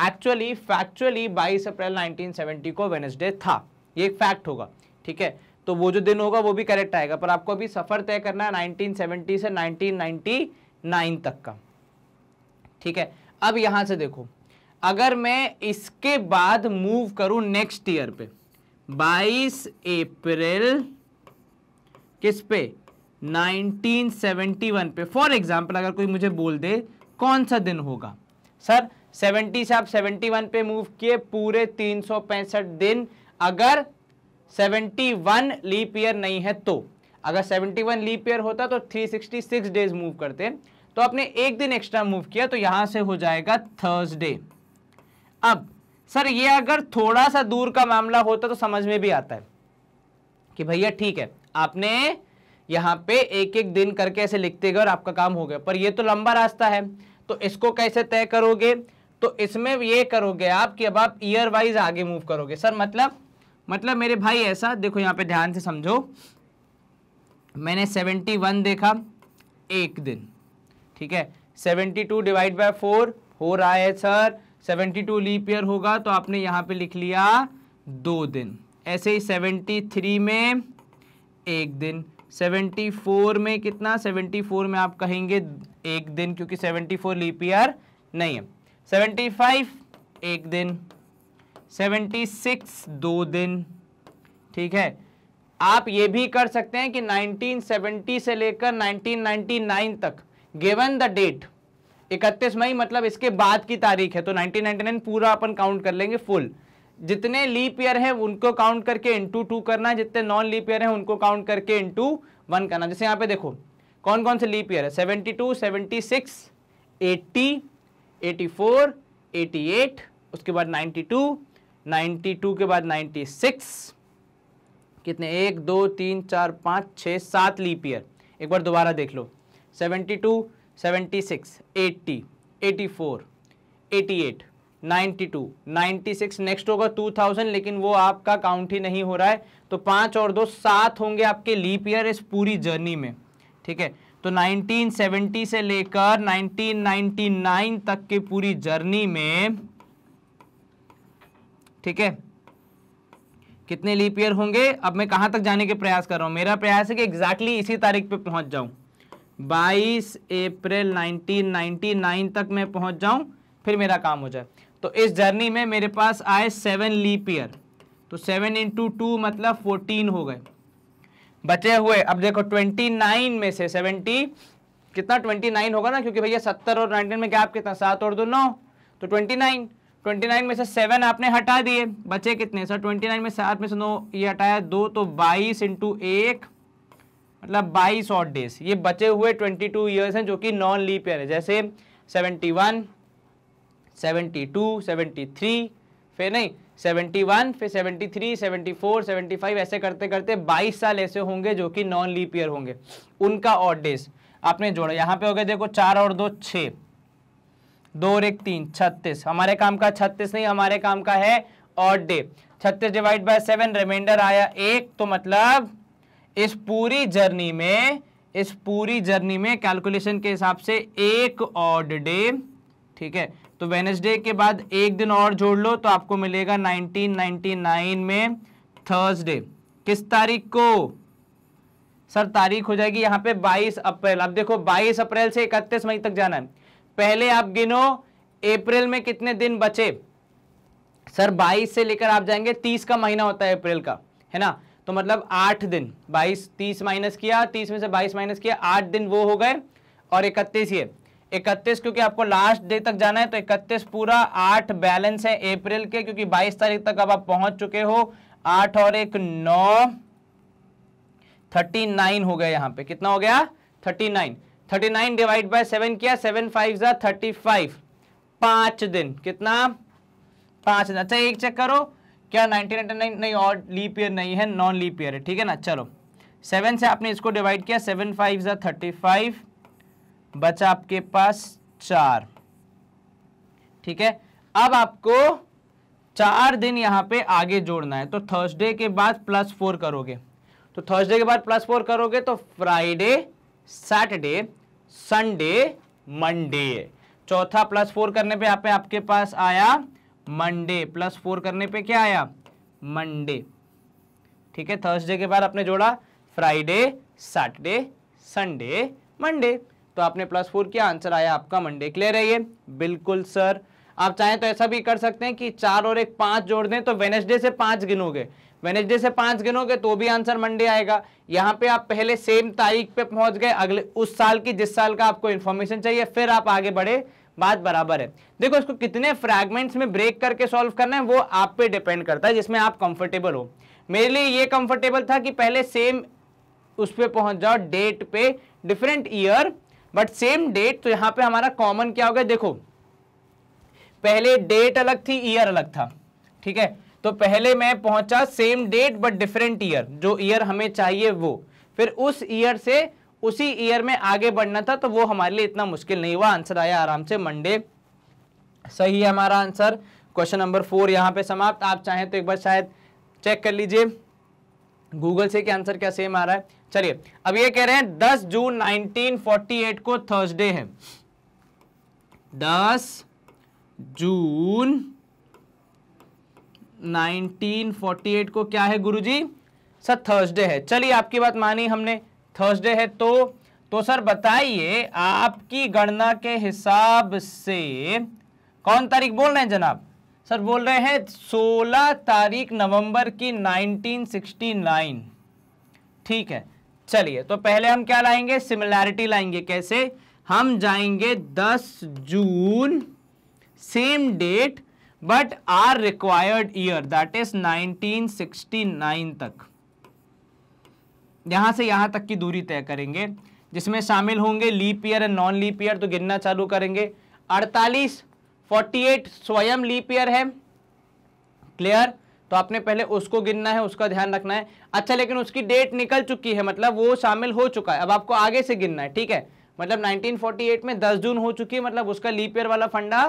एक्चुअली फैक्चुअली 22 अप्रैल 1970 को वेनेसडे था ये एक फैक्ट होगा ठीक है तो वो जो दिन होगा वो भी करेक्ट आएगा पर आपको अभी सफ़र तय करना है नाइनटीन से नाइनटीन तक का ठीक है अब यहाँ से देखो अगर मैं इसके बाद मूव करूँ नेक्स्ट ईयर पे बाईस अप्रैल किस पे 1971 पे फॉर एग्जाम्पल अगर कोई मुझे बोल दे कौन सा दिन होगा सर 70 से आप 71 पे मूव किए पूरे तीन दिन अगर 71 लीप ईयर नहीं है तो अगर 71 लीप ईयर होता तो 366 डेज मूव करते तो आपने एक दिन एक्स्ट्रा मूव किया तो यहां से हो जाएगा थर्सडे अब सर ये अगर थोड़ा सा दूर का मामला होता तो समझ में भी आता है कि भैया ठीक है आपने यहाँ पे एक एक दिन करके ऐसे लिखते गए और आपका काम हो गया पर ये तो लंबा रास्ता है तो इसको कैसे तय करोगे तो इसमें ये करोगे आप कि अब आप ईयर वाइज आगे मूव करोगे सर मतलब मतलब मेरे भाई ऐसा देखो यहाँ पे ध्यान से समझो मैंने सेवेंटी वन देखा एक दिन ठीक है seventy two divide by four हो रहा है sir seventy two leap year होगा तो आपने यहाँ पे लिख लिया दो दिन ऐसे ही सेवेंटी थ्री में एक दिन सेवेंटी फोर में कितना सेवेंटी फोर में आप कहेंगे एक दिन क्योंकि सेवेंटी फोर लीप ईयर नहीं है सेवेंटी फाइव एक दिन सेवेंटी सिक्स दो दिन ठीक है आप ये भी कर सकते हैं कि 1970 से लेकर 1999 तक गिवन द डेट इकतीस मई मतलब इसके बाद की तारीख है तो 1999 पूरा अपन काउंट कर लेंगे फुल जितने लीप ईयर हैं उनको काउंट करके इंटू टू करना जितने नॉन लीप ईयर हैं उनको काउंट करके इंटू वन करना जैसे यहाँ पे देखो कौन कौन से लीप ईयर है seventy two seventy six eighty eighty four eighty eight उसके बाद नाइन्टी टू नाइन्टी टू के बाद नाइन्टी सिक्स कितने एक दो तीन चार पाँच छः सात लीप ईयर एक बार दोबारा देख लो seventy two seventy six eighty eighty four eighty eight ninety two ninety six next होगा टू थाउजेंड लेकिन वो आपका काउंट ही नहीं हो रहा है तो पाँच और दो सात होंगे आपके लीप ईयर इस पूरी जर्नी में ठीक है तो 1970 से लेकर 1999 तक के पूरी जर्नी में ठीक है कितने लीप ईयर होंगे अब मैं कहां तक जाने के प्रयास कर रहा हूँ मेरा प्रयास है कि एग्जैक्टली exactly इसी तारीख पे पहुंच जाऊं बाईस अप्रैल 1999 तक मैं पहुंच जाऊं फिर मेरा काम हो जाए तो इस जर्नी में मेरे पास आए सेवन लीप ईयर तो सेवन इंटू टू मतलब फोर्टीन हो गए बचे हुए अब देखो ट्वेंटी नाइन में से सेवेंटी कितना ट्वेंटी नाइन होगा ना क्योंकि भैया सत्तर और नाइनटीन में गैप कितना सात और दो नौ तो ट्वेंटी नाइन ट्वेंटी नाइन में से सेवन आपने हटा दिए बचे कितने सर ट्वेंटी नाइन में सात में से नौ ये हटाया दो तो बाईस इंटू एक मतलब बाईस ऑट डेज ये बचे हुए ट्वेंटी टू ईयर्स हैं जो कि नॉन लीप ईयर है जैसे seventy one seventy two seventy three फिर नहीं सेवेंटी वन फिर seventy three seventy four seventy five ऐसे करते करते बाईस साल ऐसे होंगे जो कि नॉन लीप ईयर होंगे उनका ऑड डेज आपने जोड़ा यहाँ पे हो गया देखो चार और दो छः दो और एक तीन छत्तीस हमारे काम का छत्तीस नहीं हमारे काम का है ऑड डे छत्तीस डिवाइड बाय सेवन रिमाइंडर आया एक तो मतलब इस पूरी जर्नी में इस पूरी जर्नी में कैलकुलेशन के हिसाब से एक ऑड डे ठीक है तो वेनेसडे के बाद एक दिन और जोड़ लो तो आपको मिलेगा 1999 में थर्सडे किस तारीख को सर तारीख हो जाएगी यहां पे 22 अप्रैल अब देखो 22 अप्रैल से 31 मई तक जाना है पहले आप गिनो अप्रैल में कितने दिन बचे सर 22 से लेकर आप जाएंगे 30 का महीना होता है अप्रैल का है ना तो मतलब आठ दिन बाईस तीस माइनस किया तीस में से बाईस माइनस किया आठ दिन वो हो गए और इकतीस ये इकतीस क्योंकि आपको लास्ट डे तक जाना है तो इकतीस पूरा आठ बैलेंस है अप्रैल के क्योंकि बाईस तारीख तक अब आप पहुंच चुके हो आठ और एक नौ थर्टी नाइन हो गया यहाँ पे कितना हो गया thirty nine thirty nine divide by seven किया सेवन फाइव ज़ा थर्टी फाइव पांच दिन कितना पांच दिन अच्छा एक चेक करो क्या नाइनटीन एटी नाइन नहीं और लीप ईयर नहीं है नॉन लीप ईयर है ठीक है ना चलो सेवन से आपने इसको डिवाइड किया सेवन फाइव या थर्टी फाइव बचा आपके पास चार ठीक है अब आपको चार दिन यहाँ पे आगे जोड़ना है तो थर्सडे के बाद प्लस फोर करोगे तो थर्सडे के बाद प्लस फोर करोगे तो फ्राइडे सैटरडे संडे मंडे चौथा प्लस फोर करने पे यहाँ पे आपके पास आया मंडे प्लस फोर करने पे क्या आया मंडे ठीक है थर्सडे के बाद आपने जोड़ा फ्राइडे सैटरडे संडे मंडे तो आपने प्लस फोर किया आंसर आया आपका मंडे क्लियर है ये बिल्कुल सर आप चाहें तो ऐसा भी कर सकते हैं कि चार और एक पांच जोड़ दें तो वेनेसडे से पांच गिनोगे वेनेसडे से पांच गिनोगे तो भी आंसर मंडे आएगा यहाँ पे आप पहले सेम तारीख पे पहुंच गए अगले उस साल की जिस साल का आपको इन्फॉर्मेशन चाहिए फिर आप आगे बढ़े बात बराबर है देखो इसको कितने फ्रैगमेंट्स में ब्रेक करके सॉल्व करना है वो आप पे डिपेंड करता है जिसमें आप कंफर्टेबल हो मेरे लिए ये कंफर्टेबल था कि पहले सेम उस पर पहुंच जाओ डेट पे different year but same date तो यहां पे हमारा कॉमन क्या हो गया देखो पहले डेट अलग थी ईयर अलग था ठीक है तो पहले मैं पहुंचा same date but different year जो ईयर हमें चाहिए वो फिर उस ईयर से उसी ईयर में आगे बढ़ना था तो वो हमारे लिए इतना मुश्किल नहीं हुआ आंसर आया आराम से मंडे सही है हमारा आंसर क्वेश्चन नंबर फोर यहाँ पे समाप्त आप चाहें तो एक बार शायद चेक कर लीजिए गूगल से कि आंसर क्या सेम आ रहा है चलिए अब ये कह रहे हैं 10 जून 1948 को थर्सडे है 10 जून 1948 को क्या है गुरुजी सर थर्सडे है चलिए आपकी बात मानी हमने थर्सडे है तो तो सर बताइए आपकी गणना के हिसाब से कौन तारीख बोल रहे हैं जनाब सर बोल रहे हैं 16 तारीख नवंबर की 1969 ठीक है चलिए तो पहले हम क्या लाएंगे सिमिलैरिटी लाएंगे कैसे हम जाएंगे 10 June same date but our required year that is 1969 तक यहाँ से यहाँ तक की दूरी तय करेंगे जिसमें शामिल होंगे leap year and non leap year तो गिनना चालू करेंगे 48, 48 स्वयं लीप ईयर है क्लियर तो आपने पहले उसको गिनना है उसका ध्यान रखना है अच्छा लेकिन उसकी डेट निकल चुकी है मतलब वो शामिल हो चुका है अब आपको आगे से गिनना है ठीक है मतलब 1948 में 10 जून हो चुकी है मतलब उसका लीप ईयर वाला फंडा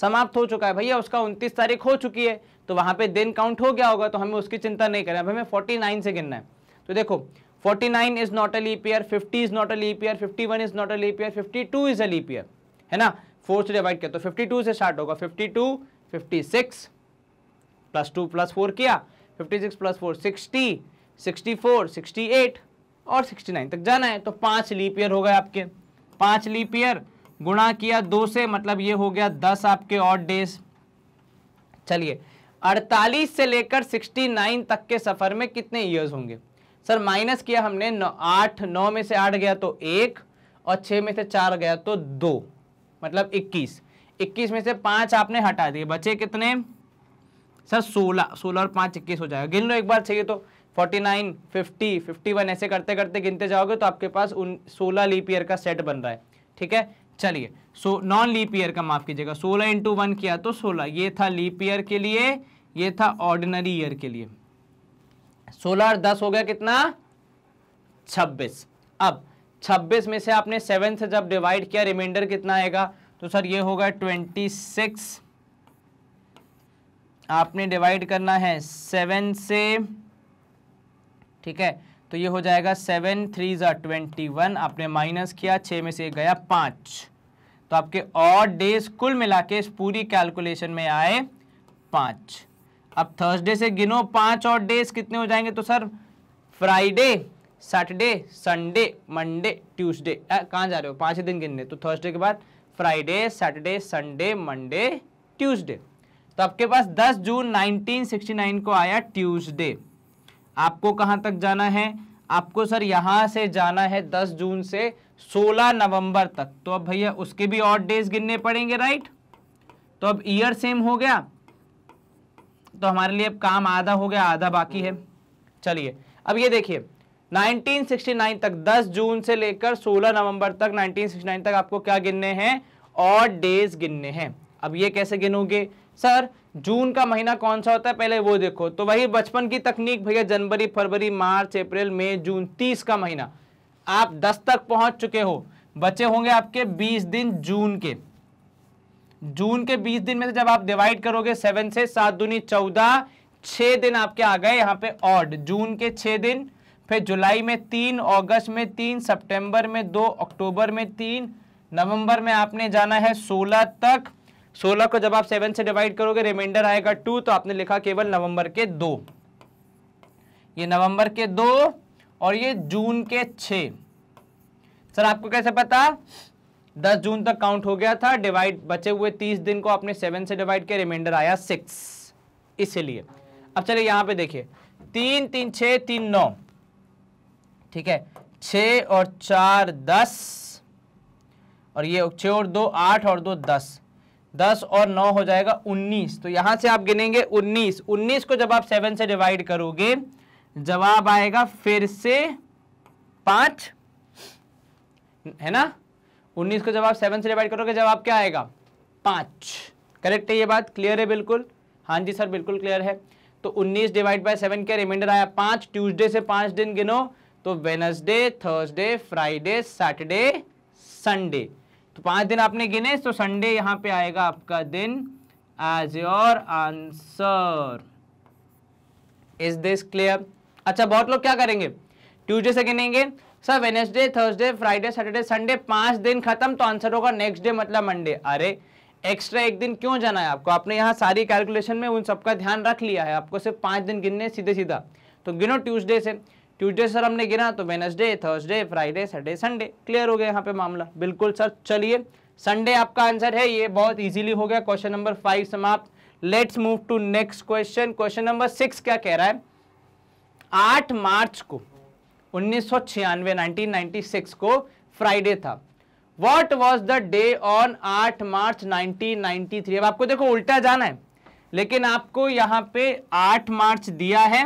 समाप्त हो चुका है भैया उसका 29 तारीख हो चुकी है तो वहाँ पे दिन काउंट हो गया होगा तो हमें उसकी चिंता नहीं करें अब हमें 49 से गिनना है तो देखो 49 is not a leap year 50 is not a leap year 51 is not a leap year 52 is a leap year है ना फोर से डिवाइड किया तो 52 से स्टार्ट होगा 52 56 प्लस 2 प्लस 4 किया 56 प्लस 4 60 64 68 और 69 तक जाना है तो पांच लीप ईयर हो गए आपके पांच लीप ईयर गुणा किया दो से मतलब ये हो गया दस आपके और डेज चलिए 48 से लेकर 69 तक के सफ़र में कितने ईयर्स होंगे सर माइनस किया हमने नौ आठ नौ में से आठ गया तो एक और छः में से चार गया तो दो मतलब इक्कीस इक्कीस में से पाँच आपने हटा दिए बचे कितने सर सोलह सोलह और पाँच इक्कीस हो जाएगा गिन लो एक बार चाहिए तो forty nine fifty fifty one ऐसे करते करते गिनते जाओगे तो आपके पास उन सोलह लीप ईयर का सेट बन रहा है ठीक है चलिए सो नॉन लीप ईयर का माफ़ कीजिएगा सोलह इंटू वन किया तो सोलह ये था लीप ईयर के लिए ये था ऑर्डिनरी ईयर के लिए सोलह और दस हो गया कितना छब्बीस अब छब्बीस में से आपने सेवन से जब डिवाइड किया रिमाइंडर कितना आएगा तो सर ये होगा ट्वेंटी सिक्स आपने डिवाइड करना है सेवन से ठीक है तो ये हो जाएगा सेवन थ्री ज़ा ट्वेंटी वन आपने माइनस किया छः में से गया पाँच तो आपके और डेज कुल मिला के इस पूरी कैलकुलेशन में आए पाँच अब थर्सडे से गिनो पांच और डेज कितने हो जाएंगे तो sir Friday Saturday Sunday Monday Tuesday कहाँ जा रहे हो पाँच दिन गिनने तो थर्सडे के बाद Friday Saturday Sunday Monday Tuesday तो आपके पास 10 जून 1969 को आया ट्यूसडे आपको कहाँ तक जाना है आपको सर यहाँ से जाना है 10 जून से 16 नवंबर तक तो अब भैया उसके भी और डेज गिनने पड़ेंगे राइट तो अब ईयर सेम हो गया तो हमारे लिए अब काम आधा हो गया आधा बाकी है चलिए अब ये देखिए 1969 तक 10 जून से लेकर 16 नवंबर तक 1969 तक आपको क्या गिनने हैं और डेज गिनने हैं अब ये कैसे गिनोगे सर जून का महीना कौन सा होता है पहले वो देखो तो वही बचपन की तकनीक भैया जनवरी फरवरी मार्च अप्रैल मई जून तीस का महीना आप दस तक पहुंच चुके हो बचे होंगे आपके बीस दिन जून के जून के 20 दिन में से जब आप डिवाइड करोगे सेवन से सात दूनी चौदह छह दिन आपके आ गए यहाँ पे ऑड जून के छह दिन फिर जुलाई में तीन अगस्त में तीन सितंबर में दो अक्टूबर में तीन नवंबर में आपने जाना है सोलह तक सोलह को जब आप सेवन से डिवाइड करोगे रिमाइंडर आएगा टू तो आपने लिखा केवल नवंबर के दो ये नवंबर के दो और ये जून के छ सर आपको कैसे पता 10 जून तक काउंट हो गया था डिवाइड बचे हुए 30 दिन को आपने 7 से डिवाइड किया रिमाइंडर आया 6 इसीलिए अब चलिए यहां पे देखिए तीन तीन छः तीन नौ ठीक है छ और चार दस और ये छः और दो आठ और दो दस दस और नौ हो जाएगा उन्नीस तो यहां से आप गिनेंगे उन्नीस उन्नीस को जब आप सेवन से डिवाइड करोगे जवाब आएगा फिर से पांच है ना उन्नीस को जब आप सेवन से डिवाइड करोगे जवाब क्या आएगा पाँच करेक्ट है ये बात क्लियर है बिल्कुल हाँ जी सर बिल्कुल क्लियर है तो उन्नीस डिवाइड बाय सेवन क्या रिमाइंडर आया पाँच ट्यूजडे से पाँच दिन गिनो तो Wednesday Thursday Friday Saturday Sunday तो पाँच दिन आपने गिने तो संडे यहाँ पे आएगा आपका दिन as your answer is this clear अच्छा बहुत लोग क्या करेंगे ट्यूजडे से गिनेंगे sir Wednesday Thursday Friday Saturday Sunday पांच दिन खत्म तो आंसर होगा नेक्स्ट डे मतलब मंडे अरे एक्स्ट्रा एक दिन क्यों जाना है आपको आपने यहाँ सारी कैलकुलेशन में उन सबका ध्यान रख लिया है आपको सिर्फ पांच दिन गिनने सीधे सीधा तो गिनो ट्यूजडे से ट्यूजडे सर हमने गिना तो Wednesday Thursday Friday Saturday Sunday clear हो गया यहाँ पे मामला बिल्कुल सर चलिए संडे आपका आंसर है ये बहुत इजीली हो गया क्वेश्चन नंबर फाइव समाप्त let's move to next question question number six क्या कह रहा है आठ मार्च को उन्नीस सौ छियानवे को फ्राइडे था what was the day on 8 March 1993 अब आपको देखो उल्टा जाना है लेकिन आपको यहां पे 8 मार्च दिया है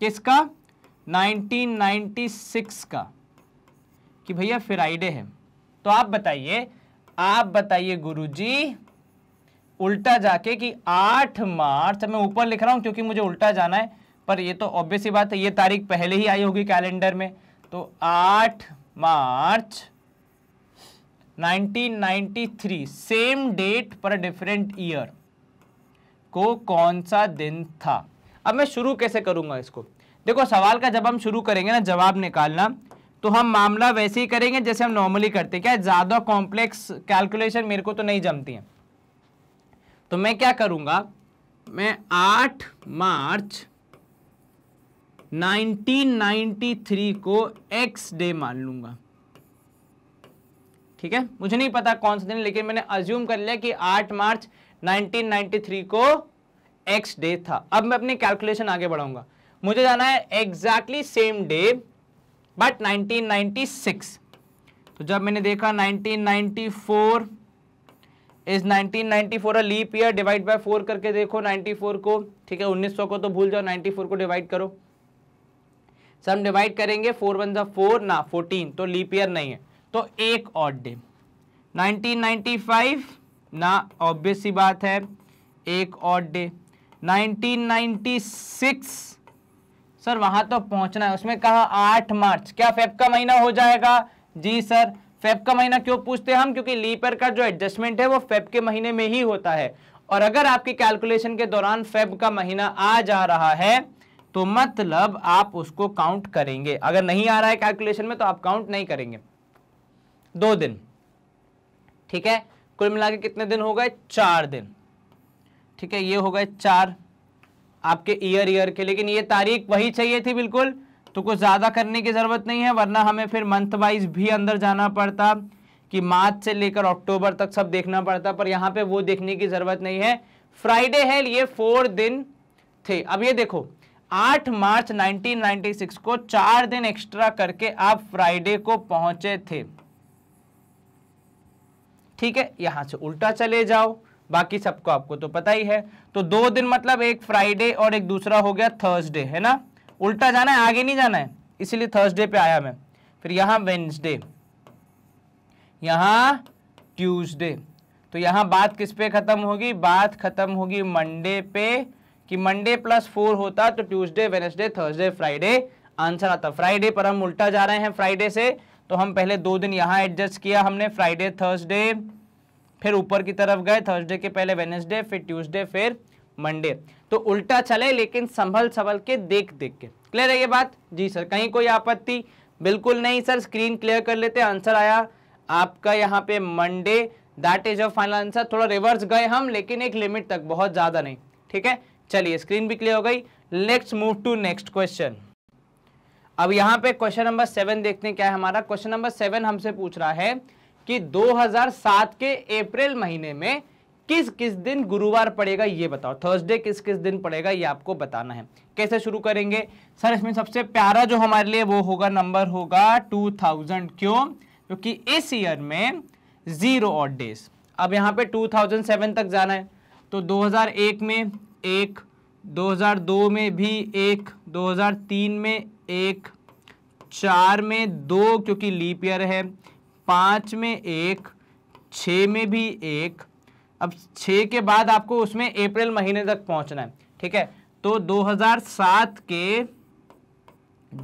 किसका 1996 का कि भैया फ्राइडे है तो आप बताइए आप बताइए गुरुजी उल्टा जाके कि 8 मार्च मैं ऊपर लिख रहा हूं क्योंकि मुझे उल्टा जाना है पर ये तो ऑब्वियस ही बात है ये तारीख पहले ही आई होगी कैलेंडर में तो आठ मार्च 1993 सेम डेट पर डिफरेंट ईयर को कौन सा दिन था अब मैं शुरू कैसे करूंगा इसको देखो सवाल का जब हम शुरू करेंगे ना जवाब निकालना तो हम मामला वैसे ही करेंगे जैसे हम नॉर्मली करते हैं क्या ज़्यादा कॉम्प्लेक्स कैलकुलेशन मेरे को तो नहीं जमती है तो मैं क्या करूंगा मैं आठ मार्च 1993 को एक्स डे मान लूंगा ठीक है मुझे नहीं पता कौन सा दिन लेकिन मैंने अज्यूम कर लिया कि 8 मार्च 1993 को एक्स डे था अब मैं अपनी कैलकुलेशन आगे बढ़ाऊंगा मुझे जाना है एग्जैक्टली सेम डे बट 1996 तो जब मैंने देखा 1994 is 1994 a leap year divide by four करके देखो 94 को ठीक है 1900 को तो भूल जाओ 94 को डिवाइड करो सर हम डिवाइड करेंगे फोर वन ज़ा फोर ना फोर्टीन तो लीप ईयर नहीं है तो एक ऑड डे 1995 ना ऑब्वियस ही बात है एक ऑड डे 1996 सर वहां तो पहुंचना है उसमें कहा आठ मार्च क्या फेब का महीना हो जाएगा जी सर फेब का महीना क्यों पूछते हैं हम क्योंकि लीपर का जो एडजस्टमेंट है वो फेब के महीने में ही होता है और अगर आपकी कैलकुलेशन के दौरान फेब का महीना आ जा रहा है तो मतलब आप उसको काउंट करेंगे अगर नहीं आ रहा है कैलकुलेशन में तो आप काउंट नहीं करेंगे दो दिन ठीक है कुल मिला के कितने दिन हो गए चार दिन ठीक है ये हो गए चार आपके ईयर ईयर के लेकिन ये तारीख वही चाहिए थी बिल्कुल तो कुछ ज़्यादा करने की ज़रूरत नहीं है वरना हमें फिर मंथ वाइज भी अंदर जाना पड़ता कि मार्च से लेकर अक्टूबर तक सब देखना पड़ता पर यहाँ पे वो देखने की ज़रूरत नहीं है फ्राइडे है ये फोर दिन थे अब ये देखो आठ मार्च 1996 को चार दिन एक्स्ट्रा करके आप फ्राइडे को पहुंचे थे ठीक है यहां से उल्टा चले जाओ बाकी सबको आपको तो पता ही है तो दो दिन मतलब एक फ्राइडे और एक दूसरा हो गया थर्सडे है ना उल्टा जाना है आगे नहीं जाना है इसीलिए थर्सडे पे आया मैं फिर यहां वेंसडे यहां ट्यूसडे तो यहां बात किस पे ख़त्म होगी बात ख़त्म होगी मंडे पे कि मंडे प्लस फोर होता तो Tuesday Wednesday Thursday Friday answer आता फ्राइडे पर हम उल्टा जा रहे हैं फ्राइडे से तो हम पहले दो दिन यहाँ एडजस्ट किया हमने फ्राइडे थर्सडे फिर ऊपर की तरफ गए थर्सडे के पहले वेनेसडे फिर ट्यूसडे फिर मंडे तो उल्टा चले लेकिन संभल संभल के देख देख के क्लियर है ये बात जी सर कहीं कोई आपत्ति बिल्कुल नहीं सर स्क्रीन क्लियर कर लेते आंसर आया आपका यहाँ पे Monday that is a final answer थोड़ा रिवर्स गए हम लेकिन एक लिमिट तक बहुत ज़्यादा नहीं ठीक है चलिए स्क्रीन भी क्लियर हो गई next move to next question अब यहाँ पे क्वेश्चन नंबर सेवन देखते हैं क्या है हमारा क्वेश्चन नंबर सेवन हमसे पूछ रहा है कि 2007 के अप्रैल महीने में किस किस दिन गुरुवार पड़ेगा ये बताओ थर्सडे किस किस दिन पड़ेगा ये आपको बताना है कैसे शुरू करेंगे सर इसमें सबसे प्यारा जो हमारे लिए वो होगा नंबर होगा 2000 क्यों क्योंकि इस ईयर में जीरो ऑड डेज अब यहाँ पे 2007 तक जाना है तो 2001 में एक 2002 में भी एक 2003 में एक चार में दो क्योंकि लीप ईयर है पाँच में एक छः में भी एक अब छः के बाद आपको उसमें अप्रैल महीने तक पहुंचना है ठीक है तो 2007 के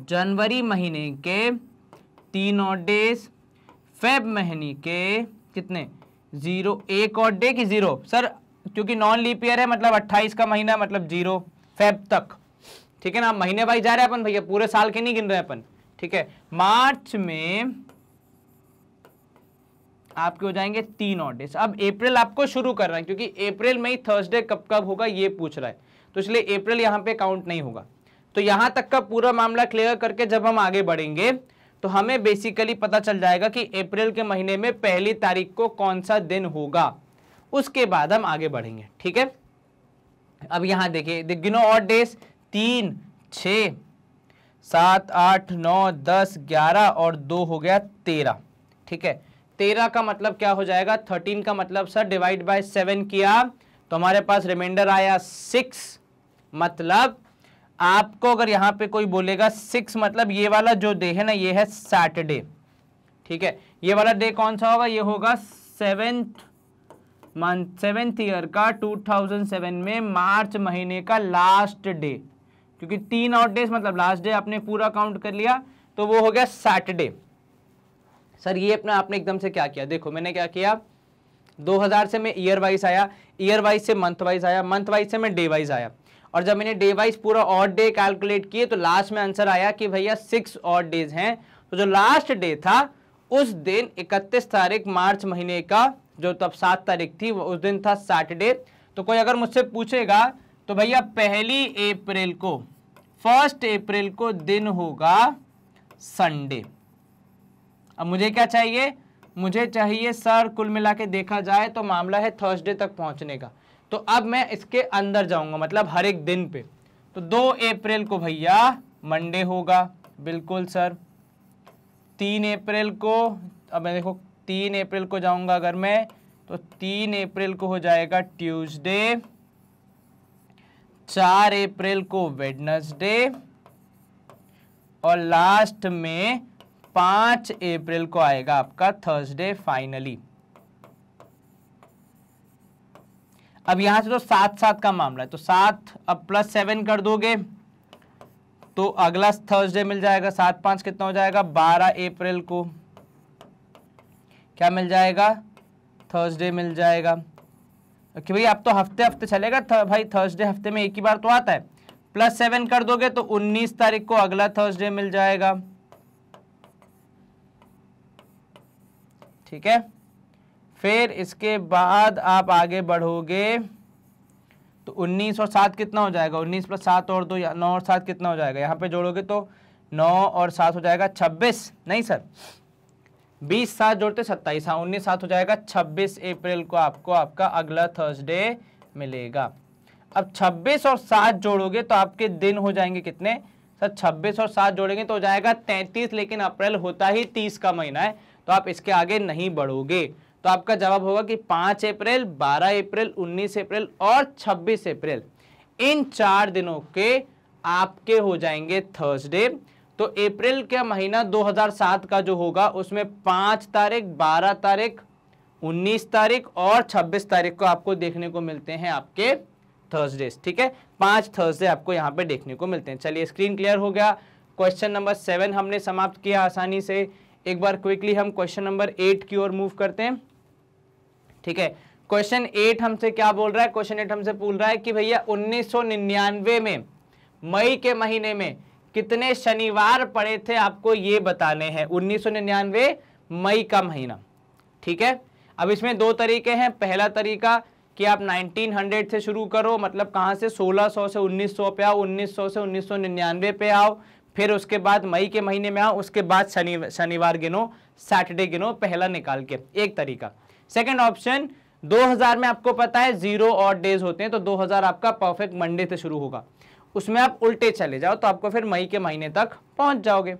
जनवरी महीने के तीन और डेज फेब महीने के कितने ज़ीरो एक और डे की ज़ीरो सर क्योंकि नॉन लीप ईयर है मतलब अट्ठाईस का महीना मतलब जीरो फेब तक ठीक है ना महीने भाई जा रहे हैं अपन भैया पूरे साल के नहीं गिन रहे अपन ठीक है मार्च में आपके हो जाएंगे तीन और डेज अब अप्रैल आपको शुरू कर रहे हैं क्योंकि अप्रैल में ही थर्सडे कब कब होगा ये पूछ रहा है तो इसलिए अप्रैल यहाँ पे काउंट नहीं होगा तो यहाँ तक का पूरा मामला क्लियर करके जब हम आगे बढ़ेंगे तो हमें बेसिकली पता चल जाएगा कि अप्रैल के महीने में पहली तारीख को कौन सा दिन होगा उसके बाद हम आगे बढ़ेंगे ठीक है अब यहां देखिए दे गिनो और डेज तीन छ सात आठ नौ दस ग्यारह और दो हो गया तेरह ठीक है तेरह का मतलब क्या हो जाएगा थर्टीन का मतलब सर डिवाइड बाय सेवन किया तो हमारे पास रिमाइंडर आया सिक्स मतलब आपको अगर यहाँ पे कोई बोलेगा सिक्स मतलब ये वाला जो डे है ना ये है सैटरडे ठीक है ये वाला डे कौन सा होगा ये होगा सेवेंथ मंथ सेवेंथ ईयर का 2007 में मार्च महीने का लास्ट डे क्योंकि तीन और डेज मतलब लास्ट डे आपने पूरा काउंट कर लिया तो वो हो गया सैटरडे सर ये अपना आपने एकदम से क्या किया देखो मैंने क्या किया 2000 से मैं ईयर वाइज आया ईयर वाइज से मंथ वाइज आया मंथ वाइज से मैं डे वाइज आया और जब मैंने डे वाइज पूरा ऑड डे कैलकुलेट किए तो लास्ट में आंसर आया कि भैया सिक्स ऑड डेज हैं तो जो लास्ट डे था उस दिन 31 तारीख मार्च महीने का जो तब सात तारीख थी उस दिन था सैटरडे तो कोई अगर मुझसे पूछेगा तो भैया पहली अप्रैल को फर्स्ट अप्रैल को दिन होगा संडे अब मुझे क्या चाहिए मुझे चाहिए सर कुल मिला के देखा जाए तो मामला है थर्सडे तक पहुंचने का तो अब मैं इसके अंदर जाऊंगा मतलब हर एक दिन पे तो दो अप्रैल को भैया मंडे होगा बिल्कुल सर तीन अप्रैल को अब मैं देखो तीन अप्रैल को जाऊंगा अगर मैं तो तीन अप्रैल को हो जाएगा ट्यूसडे चार अप्रैल को वेडनसडे और लास्ट में पांच अप्रैल को आएगा आपका थर्सडे फाइनली अब यहां से तो सात सात का मामला है तो सात अब प्लस सेवन कर दोगे तो अगला थर्सडे मिल जाएगा सात पांच कितना हो जाएगा बारह अप्रैल को क्या मिल जाएगा थर्सडे मिल जाएगा ओके भाई आप तो हफ्ते हफ्ते चलेगा भाई थर्सडे हफ्ते में एक ही बार तो आता है प्लस सेवन कर दोगे तो उन्नीस तारीख को अगला थर्सडे मिल जाएगा ठीक है फिर इसके बाद आप आगे बढ़ोगे तो 19 और सात कितना हो जाएगा 19 प्लस सात और दो नौ और सात कितना हो जाएगा यहाँ पे जोड़ोगे तो नौ और सात हो जाएगा 26 नहीं सर बीस सात जोड़ते सत्ताईस हाँ उन्नीस सात हो जाएगा छब्बीस अप्रैल को आपको आपका अगला थर्सडे मिलेगा अब छब्बीस और सात जोड़ोगे तो आपके दिन हो जाएंगे कितने सर छब्बीस और सात जोड़ेंगे तो हो जाएगा तैंतीस लेकिन अप्रैल होता ही तीस का महीना है तो आप इसके आगे नहीं बढ़ोगे तो आपका जवाब होगा कि पाँच अप्रैल बारह अप्रैल उन्नीस अप्रैल और छब्बीस अप्रैल इन चार दिनों के आपके हो जाएंगे थर्सडे तो अप्रैल का महीना 2007 का जो होगा उसमें पांच तारीख बारह तारीख उन्नीस तारीख और छब्बीस तारीख को आपको देखने को मिलते हैं आपके थर्सडेज ठीक है पांच थर्सडे आपको यहाँ पे देखने को मिलते हैं चलिए स्क्रीन क्लियर हो गया क्वेश्चन नंबर सेवन हमने समाप्त किया आसानी से एक बार क्विकली हम क्वेश्चन नंबर एट की ओर मूव करते हैं ठीक है क्वेश्चन एट हमसे क्या बोल रहा है क्वेश्चन एट हमसे पूछ रहा है कि भैया 1999 में मई के महीने में कितने शनिवार पड़े थे आपको ये बताने हैं उन्नीस मई का महीना ठीक है अब इसमें दो तरीके हैं पहला तरीका कि आप 1900 से शुरू करो मतलब कहाँ से 1600 से 1900 पे आओ 1900 से उन्नीस पे आओ फिर उसके बाद मई के महीने में आओ उसके बाद शनि शनिवार गिनो सैटरडे गिनो पहला निकाल के एक तरीका सेकंड ऑप्शन 2000 में आपको पता है जीरो और डेज होते हैं तो 2000 आपका परफेक्ट मंडे से शुरू होगा उसमें आप उल्टे चले जाओ तो आपको फिर मई के महीने तक पहुंच जाओगे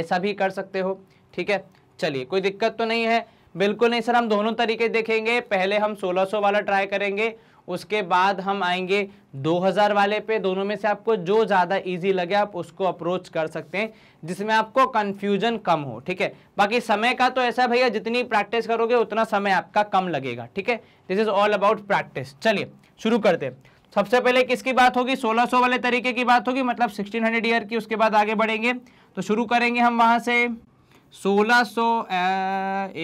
ऐसा भी कर सकते हो ठीक है चलिए कोई दिक्कत तो नहीं है बिल्कुल नहीं सर हम दोनों तरीके देखेंगे पहले हम 1600 वाला ट्राई करेंगे उसके बाद हम आएंगे 2000 वाले पे दोनों में से आपको जो ज़्यादा इजी लगे आप उसको अप्रोच कर सकते हैं जिसमें आपको कंफ्यूजन कम हो ठीक है बाकी समय का तो ऐसा भैया जितनी प्रैक्टिस करोगे उतना समय आपका कम लगेगा ठीक है this is all about practice चलिए शुरू करते हैं सबसे पहले किसकी बात होगी 1600 वाले तरीके की बात होगी मतलब 1600 ईयर की उसके बाद आगे बढ़ेंगे तो शुरू करेंगे हम वहाँ से 1600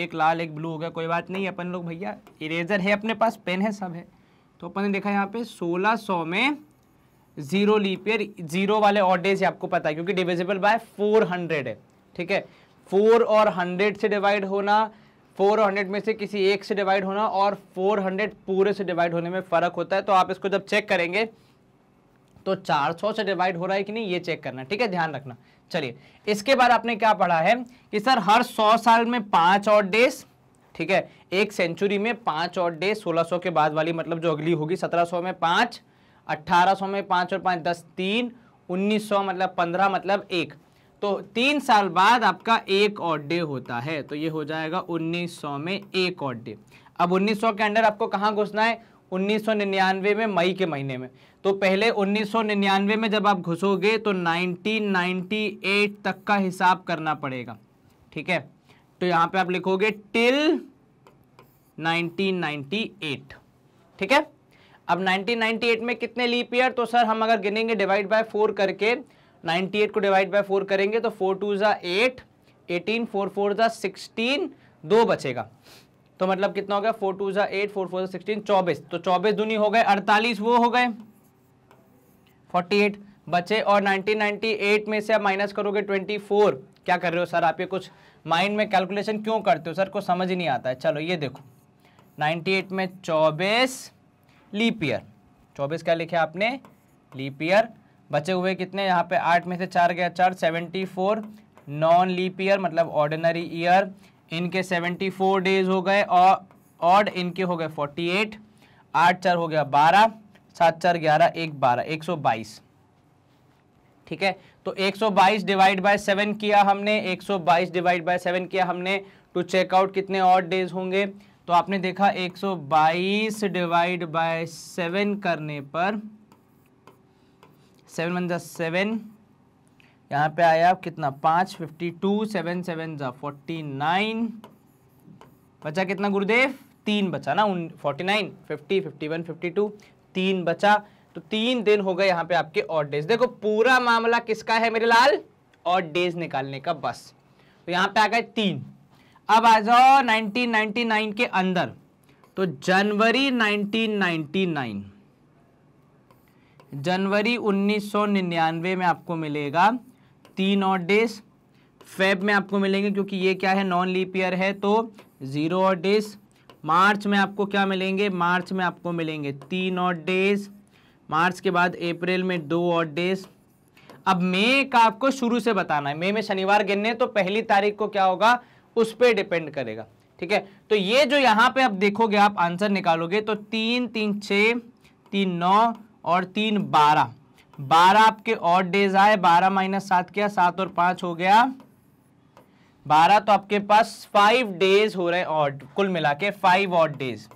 एक लाल एक ब्लू हो गया कोई बात नहीं अपन लोग भैया इरेजर है अपने पास पेन है सब है तो अपन ने देखा यहाँ पे 1600 में जीरो लीपियर जीरो वाले ऑडेज आपको पता है क्योंकि डिविजिबल बाय फोर है ठीक है फोर और हंड्रेड से डिवाइड होना 400 में से किसी एक से डिवाइड होना और 400 पूरे से डिवाइड होने में फ़र्क होता है तो आप इसको जब चेक करेंगे तो 400 से डिवाइड हो रहा है कि नहीं ये चेक करना ठीक है ध्यान रखना चलिए इसके बाद आपने क्या पढ़ा है कि सर हर 100 साल में पाँच और डेज ठीक है एक सेंचुरी में पाँच और डेज सौ के बाद वाली मतलब जो अगली होगी सौ में पाँच सौ में पाँच और पाँच दस तीन सौ मतलब पंद्रह मतलब एक तो तीन साल बाद आपका एक और डे होता है तो ये हो जाएगा 1900 में एक और डे अब 1900 के अंडर आपको कहाँ घुसना है 1999 में मई के महीने में तो पहले 1999 में जब आप घुसोगे तो 1998 तक का हिसाब करना पड़ेगा ठीक है तो यहाँ पे आप लिखोगे टिल 1998 ठीक है अब 1998 में कितने लीप ईयर तो सर हम अगर गिनेंगे डिवाइड बाय फोर करके 98 को डिवाइड बाय फोर करेंगे तो फोर टू ज़ा एट एटीन फोर फोर ज़ा सिक्सटीन दो बचेगा तो मतलब कितना हो गया फोर टू ज़ा एट फोर फोर ज़ा सिक्सटीन चौबीस तो चौबीस दूनी हो गए अड़तालीस वो हो गए फोर्टी एट बचे और 1998 में से आप माइनस करोगे 24 क्या कर रहे हो सर आप ये कुछ माइंड में कैलकुलेशन क्यों करते हो सर को समझ ही नहीं आता है चलो ये देखो 98 में 24 लीप ईयर 24 क्या लिखे आपने लीप ईयर बचे हुए कितने यहाँ पे आठ में से चार गया चार seventy four non leap year मतलब ऑर्डिनरी ईयर इनके सेवेंटी फोर डेज हो गए और ऑड इनके हो गए फोर्टी एट आठ चार हो गया बारह सात चार ग्यारह एक बारह एक सौ बाईस ठीक है तो एक सौ बाईस डिवाइड बाय सेवन किया हमने एक सौ बाईस डिवाइड बाय सेवन किया हमने टू चेकआउट कितने और डेज होंगे तो आपने देखा एक सौ बाईस डिवाइड बाय सेवन करने पर सेवन वन ज़ा सेवन यहाँ पे आया कितना पाँच फिफ्टी टू सेवन सेवन ज़ा फोर्टी नाइन बचा कितना गुरुदेव तीन बचा ना उन forty nine fifty fifty one fifty two तीन बचा तो तीन दिन हो गए यहाँ पे आपके ऑड डेज देखो पूरा मामला किसका है मेरे लाल ऑड डेज निकालने का बस तो यहाँ पे आ गए तीन अब आ जाओ नाइन के अंदर तो जनवरी नाइन जनवरी 1999 में आपको मिलेगा तीन ऑड डेज फेब में आपको मिलेंगे क्योंकि ये क्या है नॉन लीप ईयर है तो ज़ीरो ऑड डेज मार्च में आपको क्या मिलेंगे मार्च में आपको मिलेंगे तीन ऑड डेज मार्च के बाद अप्रैल में दो ऑड डेज अब मई का आपको शुरू से बताना है मई में शनिवार गिनने तो पहली तारीख को क्या होगा उस पर डिपेंड करेगा ठीक है तो ये जो यहाँ पे आप देखोगे आप आंसर निकालोगे तो तीन तीन छ तीन नौ और तीन बारह बारह आपके और डेज आए बारह माइनस सात क्या सात और पाँच हो गया बारह तो आपके पास फाइव डेज हो रहे ऑड कुल मिला के फाइव ऑड डेज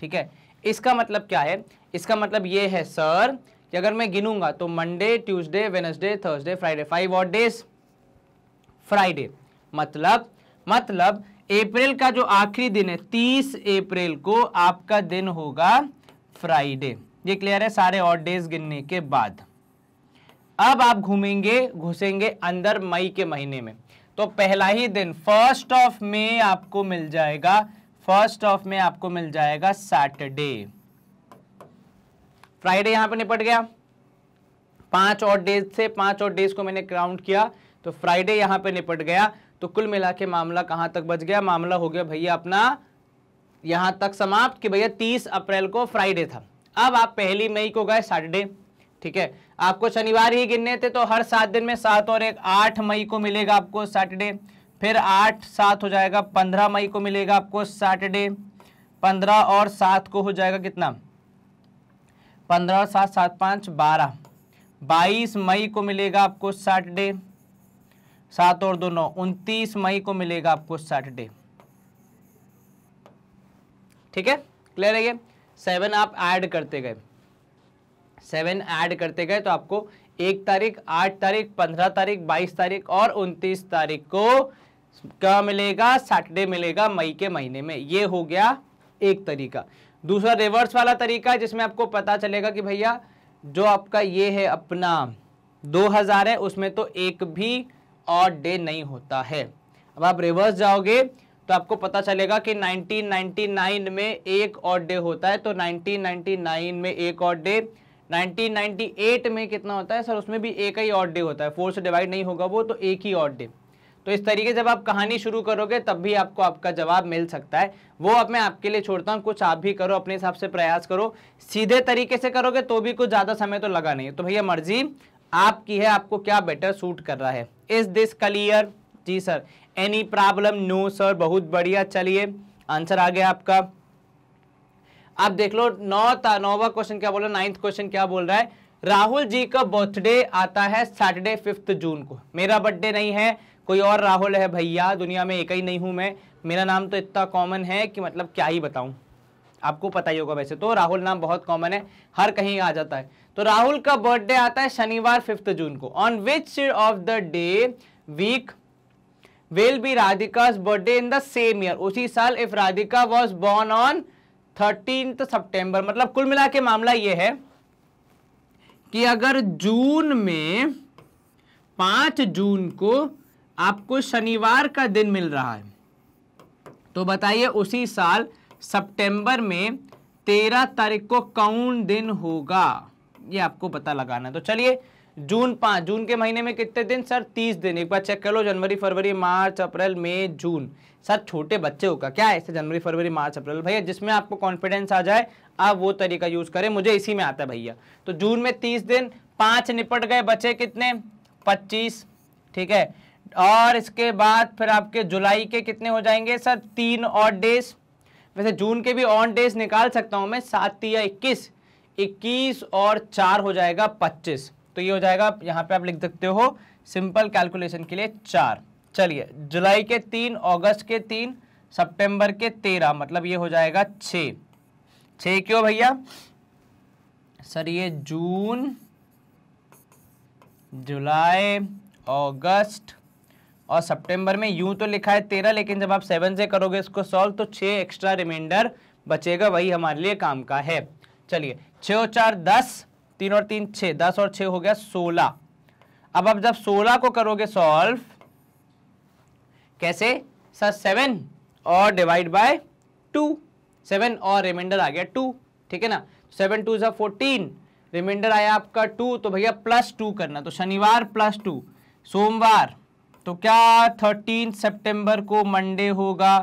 ठीक है इसका मतलब क्या है इसका मतलब ये है सर कि अगर मैं गिनूंगा तो Monday Tuesday Wednesday Thursday Friday five odd days Friday मतलब मतलब अप्रैल का जो आखिरी दिन है तीस अप्रैल को आपका दिन होगा फ्राइडे ये क्लियर है सारे और डेज गिनने के बाद अब आप घूमेंगे घुसेंगे अंदर मई के महीने में तो पहला ही दिन फर्स्ट ऑफ मे आपको मिल जाएगा फर्स्ट ऑफ मे आपको मिल जाएगा सैटरडे फ्राइडे यहां पे निपट गया पांच और डेज से पांच और डेज को मैंने काउंट किया तो फ्राइडे यहां पे निपट गया तो कुल मिला के मामला कहां तक बच गया मामला हो गया भैया अपना यहां तक समाप्त कि भैया तीस अप्रैल को फ्राइडे था अब आप पहली मई को गए सैटरडे ठीक है आपको शनिवार ही गिनने थे तो हर सात दिन में सात और एक आठ मई को मिलेगा आपको सैटरडे फिर आठ सात हो जाएगा पंद्रह मई को मिलेगा आपको सैटरडे पंद्रह और सात को हो जाएगा कितना पंद्रह और सात सात पाँच बारह बाईस मई को मिलेगा आपको सैटरडे सात और दो नौ उनतीस मई को मिलेगा आपको सैटरडे ठीक है क्लियर है ये सेवन आप ऐड करते गए सेवन ऐड करते गए तो आपको एक तारीख आठ तारीख पंद्रह तारीख बाईस तारीख और उनतीस तारीख को क्या मिलेगा सैटरडे मिलेगा मई के महीने में ये हो गया एक तरीका दूसरा रिवर्स वाला तरीका है जिसमें आपको पता चलेगा कि भैया जो आपका ये है अपना 2000 है उसमें तो एक भी और डे नहीं होता है अब आप रिवर्स जाओगे तो आपको पता चलेगा कि 1999 में एक और डे होता है तो 1999 में एक और डे 1998 में कितना होता है सर उसमें भी एक ही और डे होता है फोर से डिवाइड नहीं होगा वो तो एक ही और डे तो इस तरीके जब आप कहानी शुरू करोगे तब भी आपको आपका जवाब मिल सकता है वो अब मैं आपके लिए छोड़ता हूँ कुछ आप भी करो अपने हिसाब से प्रयास करो सीधे तरीके से करोगे तो भी कुछ ज़्यादा समय तो लगा नहीं तो भैया मर्जी आपकी है आपको क्या बेटर सूट कर रहा है इज दिस क्लियर जी sir any problem no sir बहुत बढ़िया चलिए आंसर आ गया आपका आप देख लो नौ नौवा क्वेश्चन क्या बोल रहा है नाइन्थ क्वेश्चन क्या बोल रहा है राहुल जी का बर्थडे आता है सैटरडे फिफ्थ जून को मेरा बर्थडे नहीं है कोई और राहुल है भैया दुनिया में एक ही नहीं हूं मैं मेरा नाम तो इतना कॉमन है कि मतलब क्या ही बताऊं आपको पता ही होगा वैसे तो राहुल नाम बहुत कॉमन है हर कहीं आ जाता है तो राहुल का बर्थडे आता है शनिवार फिफ्थ जून को on which of the day week will be Radhika's birthday in the same year उसी साल if Radhika was born on thirteen September. मतलब कुल मिला के मामला ये है कि अगर जून में पांच जून को आपको शनिवार का दिन मिल रहा है तो बताइए उसी साल सितंबर में तेरह तारीख को कौन दिन होगा ये आपको पता लगाना है तो चलिए जून पाँच जून के महीने में कितने दिन सर तीस दिन एक बार चेक कर लो जनवरी फरवरी मार्च अप्रैल मई जून सर छोटे बच्चे का क्या है जनवरी फरवरी मार्च अप्रैल भैया जिसमें आपको कॉन्फिडेंस आ जाए आप वो तरीका यूज़ करें मुझे इसी में आता है भैया तो जून में तीस दिन पाँच निपट गए बचे कितने पच्चीस ठीक है और इसके बाद फिर आपके जुलाई के कितने हो जाएंगे सर तीन और डेज वैसे जून के भी ऑन डेज निकाल सकता हूँ मैं सात या इक्कीस इक्कीस और चार हो जाएगा पच्चीस तो ये हो जाएगा यहाँ पे आप लिख सकते हो सिंपल कैलकुलेशन के लिए चार चलिए जुलाई के तीन अगस्त के तीन सितंबर के तेरह मतलब ये हो जाएगा छ छ क्यों भैया सर ये जून जुलाई अगस्त और सितंबर में यूं तो लिखा है तेरह लेकिन जब आप सेवन से करोगे इसको सॉल्व तो छः एक्स्ट्रा रिमाइंडर बचेगा वही हमारे लिए काम का है चलिए छः चार दस तीन और तीन छः दस और छः हो गया सोलह अब आप जब सोलह को करोगे सॉल्व कैसे सर सेवन और डिवाइड बाय टू सेवन और रिमाइंडर आ गया टू ठीक है ना सेवन टू जब फोर्टीन रिमाइंडर आया आपका टू तो भैया प्लस टू करना तो शनिवार प्लस टू सोमवार तो क्या थर्टीन सितंबर को मंडे होगा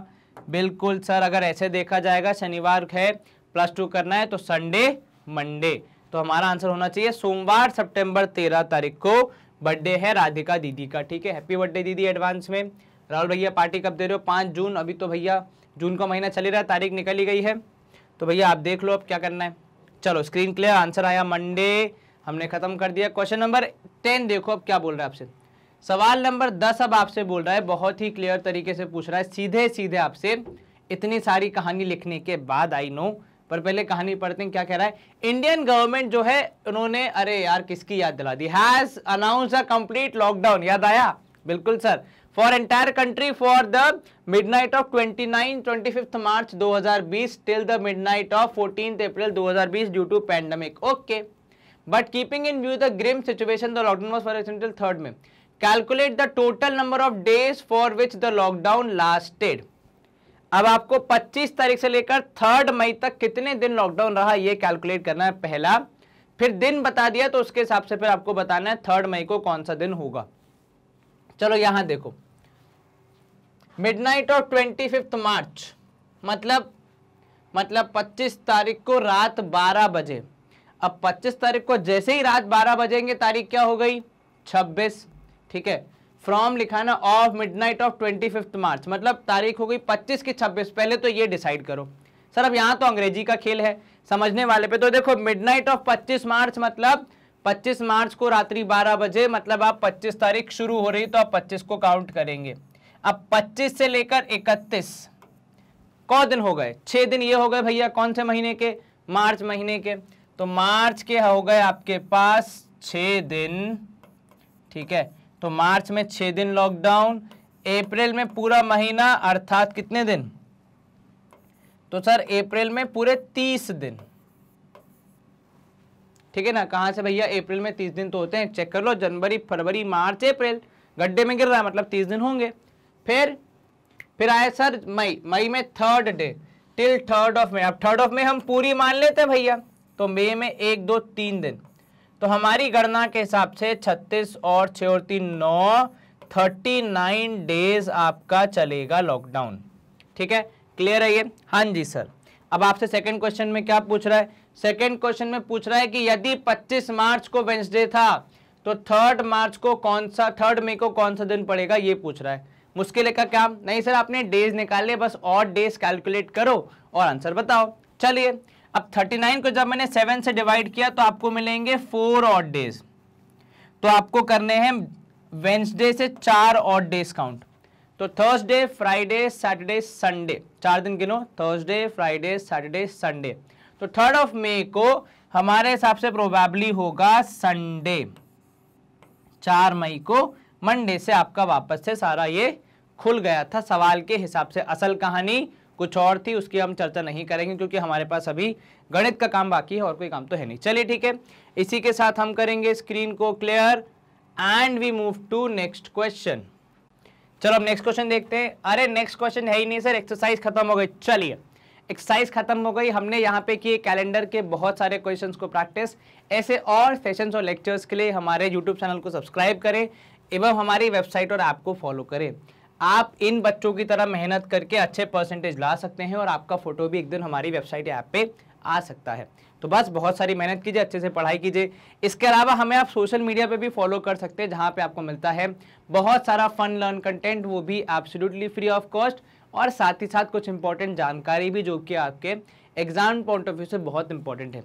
बिल्कुल सर अगर ऐसे देखा जाएगा शनिवार है प्लस टू करना है तो संडे मंडे तो हमारा आंसर होना चाहिए सोमवार सितंबर तेरह तारीख को बर्थडे है राधिका दीदी का ठीक है हैप्पी बर्थडे दीदी एडवांस में राहुल भैया पार्टी कब दे रहे हो पाँच जून अभी तो भैया जून का महीना चल रहा है तारीख निकली गई है तो भैया आप देख लो अब क्या करना है चलो स्क्रीन क्लियर आंसर आया मंडे हमने खत्म कर दिया क्वेश्चन नंबर टेन देखो अब क्या बोल रहा है आपसे सवाल नंबर दस अब आपसे बोल रहा है बहुत ही क्लियर तरीके से पूछ रहा है सीधे सीधे आपसे इतनी सारी कहानी लिखने के बाद आई नो पर पहले कहानी पढ़ते हैं क्या कह रहा है इंडियन गवर्नमेंट जो है उन्होंने अरे यार किसकी याद दिला दी has announce a complete lockdown याद आया बिल्कुल sir for entire country for the midnight of twenty twenty fifth March बीस till the midnight of fourteen April दो हजार बीस due to pandemic okay but keeping in view the grim situation the lockdown was for extended third May calculate the total number of days for which the lockdown lasted अब आपको 25 तारीख से लेकर third मई तक कितने दिन लॉकडाउन रहा ये कैलकुलेट करना है पहला फिर दिन बता दिया तो उसके हिसाब से फिर आपको बताना है थर्ड मई को कौन सा दिन होगा चलो यहां देखो मिडनाइट और ट्वेंटी फिफ्थ मार्च मतलब मतलब 25 तारीख को रात 12 बजे अब 25 तारीख को जैसे ही रात 12 बजेंगे तारीख क्या हो गई छब्बीस ठीक है फ्रॉम लिखा ना of midnight of twenty fifth March मतलब तारीख हो गई पच्चीस की छब्बीस पहले तो ये डिसाइड करो सर अब यहाँ तो अंग्रेजी का खेल है समझने वाले पे तो देखो मिडनाइट ऑफ 25 मार्च मतलब 25 मार्च को रात्रि 12 बजे मतलब आप 25 तारीख शुरू हो रही तो आप 25 को काउंट करेंगे अब 25 से लेकर 31 कौ दिन हो गए छः दिन ये हो गए भैया कौन से महीने के मार्च महीने के तो मार्च के हो गए आपके पास छः दिन ठीक है तो मार्च में छः दिन लॉकडाउन अप्रैल में पूरा महीना अर्थात कितने दिन तो सर अप्रैल में पूरे तीस दिन ठीक है ना कहाँ से भैया अप्रैल में तीस दिन तो होते हैं चेक कर लो जनवरी फरवरी मार्च अप्रैल गड्ढे में गिर रहा है मतलब तीस दिन होंगे फिर फिर आए सर मई मई में third day till third of May अब थर्ड ऑफ मई हम पूरी मान लेते हैं भैया तो मई में एक दो तीन दिन तो हमारी गणना के हिसाब से 36 और छोरती नौ थर्टी नाइन डेज आपका चलेगा लॉकडाउन ठीक है क्लियर है ये हाँ जी सर अब आपसे सेकंड क्वेश्चन में क्या पूछ रहा है सेकंड क्वेश्चन में पूछ रहा है कि यदि 25 मार्च को वेंसडे था तो थर्ड मार्च को कौन सा थर्ड मई को कौन सा दिन पड़ेगा ये पूछ रहा है मुश्किल का क्या नहीं सर आपने डेज निकाले बस और डेज कैलकुलेट करो और आंसर बताओ चलिए अब 39 को जब मैंने 7 से डिवाइड किया तो आपको मिलेंगे फोर ऑट डेज तो आपको करने हैं वेंसडे से चार ऑट डेज काउंट तो थर्सडे फ्राइडे सैटरडे संडे चार दिन गिनो थर्सडे फ्राइडे सैटरडे संडे तो थर्ड ऑफ मे को हमारे हिसाब से प्रोबेबली होगा संडे चार मई को मंडे से आपका वापस से सारा ये खुल गया था सवाल के हिसाब से असल कहानी कुछ और थी उसकी हम चर्चा नहीं करेंगे क्योंकि हमारे पास अभी गणित का काम बाकी है और कोई काम तो है नहीं चलिए ठीक है इसी के साथ हम करेंगे स्क्रीन को clear and we move to next question चलो अब नेक्स्ट क्वेश्चन देखते हैं अरे नेक्स्ट क्वेश्चन है ही नहीं सर एक्सरसाइज खत्म हो गई चलिए एक्सरसाइज खत्म हो गई हमने यहाँ पे किए कैलेंडर के बहुत सारे क्वेश्चंस को प्रैक्टिस ऐसे और सेशंस और लेक्चर्स के लिए हमारे यूट्यूब चैनल को सब्सक्राइब करें एवं हमारी वेबसाइट और ऐप को फॉलो करें आप इन बच्चों की तरह मेहनत करके अच्छे परसेंटेज ला सकते हैं और आपका फोटो भी एक दिन हमारी वेबसाइट ऐप पे आ सकता है तो बस बहुत सारी मेहनत कीजिए अच्छे से पढ़ाई कीजिए इसके अलावा हमें आप सोशल मीडिया पे भी फॉलो कर सकते हैं जहाँ पे आपको मिलता है बहुत सारा फन लर्न कंटेंट वो भी एब्सोल्युटली फ्री ऑफ कॉस्ट और साथ ही साथ कुछ इंपॉर्टेंट जानकारी भी जो कि आपके एग्जाम पॉइंट ऑफ व्यू से बहुत इंपॉर्टेंट है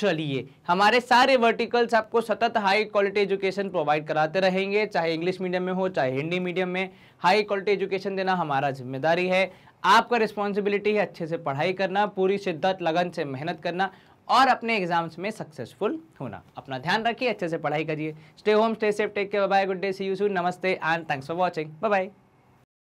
चलिए हमारे सारे वर्टिकल्स आपको सतत हाई क्वालिटी एजुकेशन प्रोवाइड कराते रहेंगे चाहे इंग्लिश मीडियम में हो चाहे हिंदी मीडियम में हाई क्वालिटी एजुकेशन देना हमारा जिम्मेदारी है आपका रिस्पॉन्सिबिलिटी है अच्छे से पढ़ाई करना पूरी शिद्दत लगन से मेहनत करना और अपने एग्जाम्स में सक्सेसफुल होना अपना ध्यान रखिए अच्छे से पढ़ाई करिए stay home stay safe take care bye good day see you soon नमस्ते and thanks for watching bye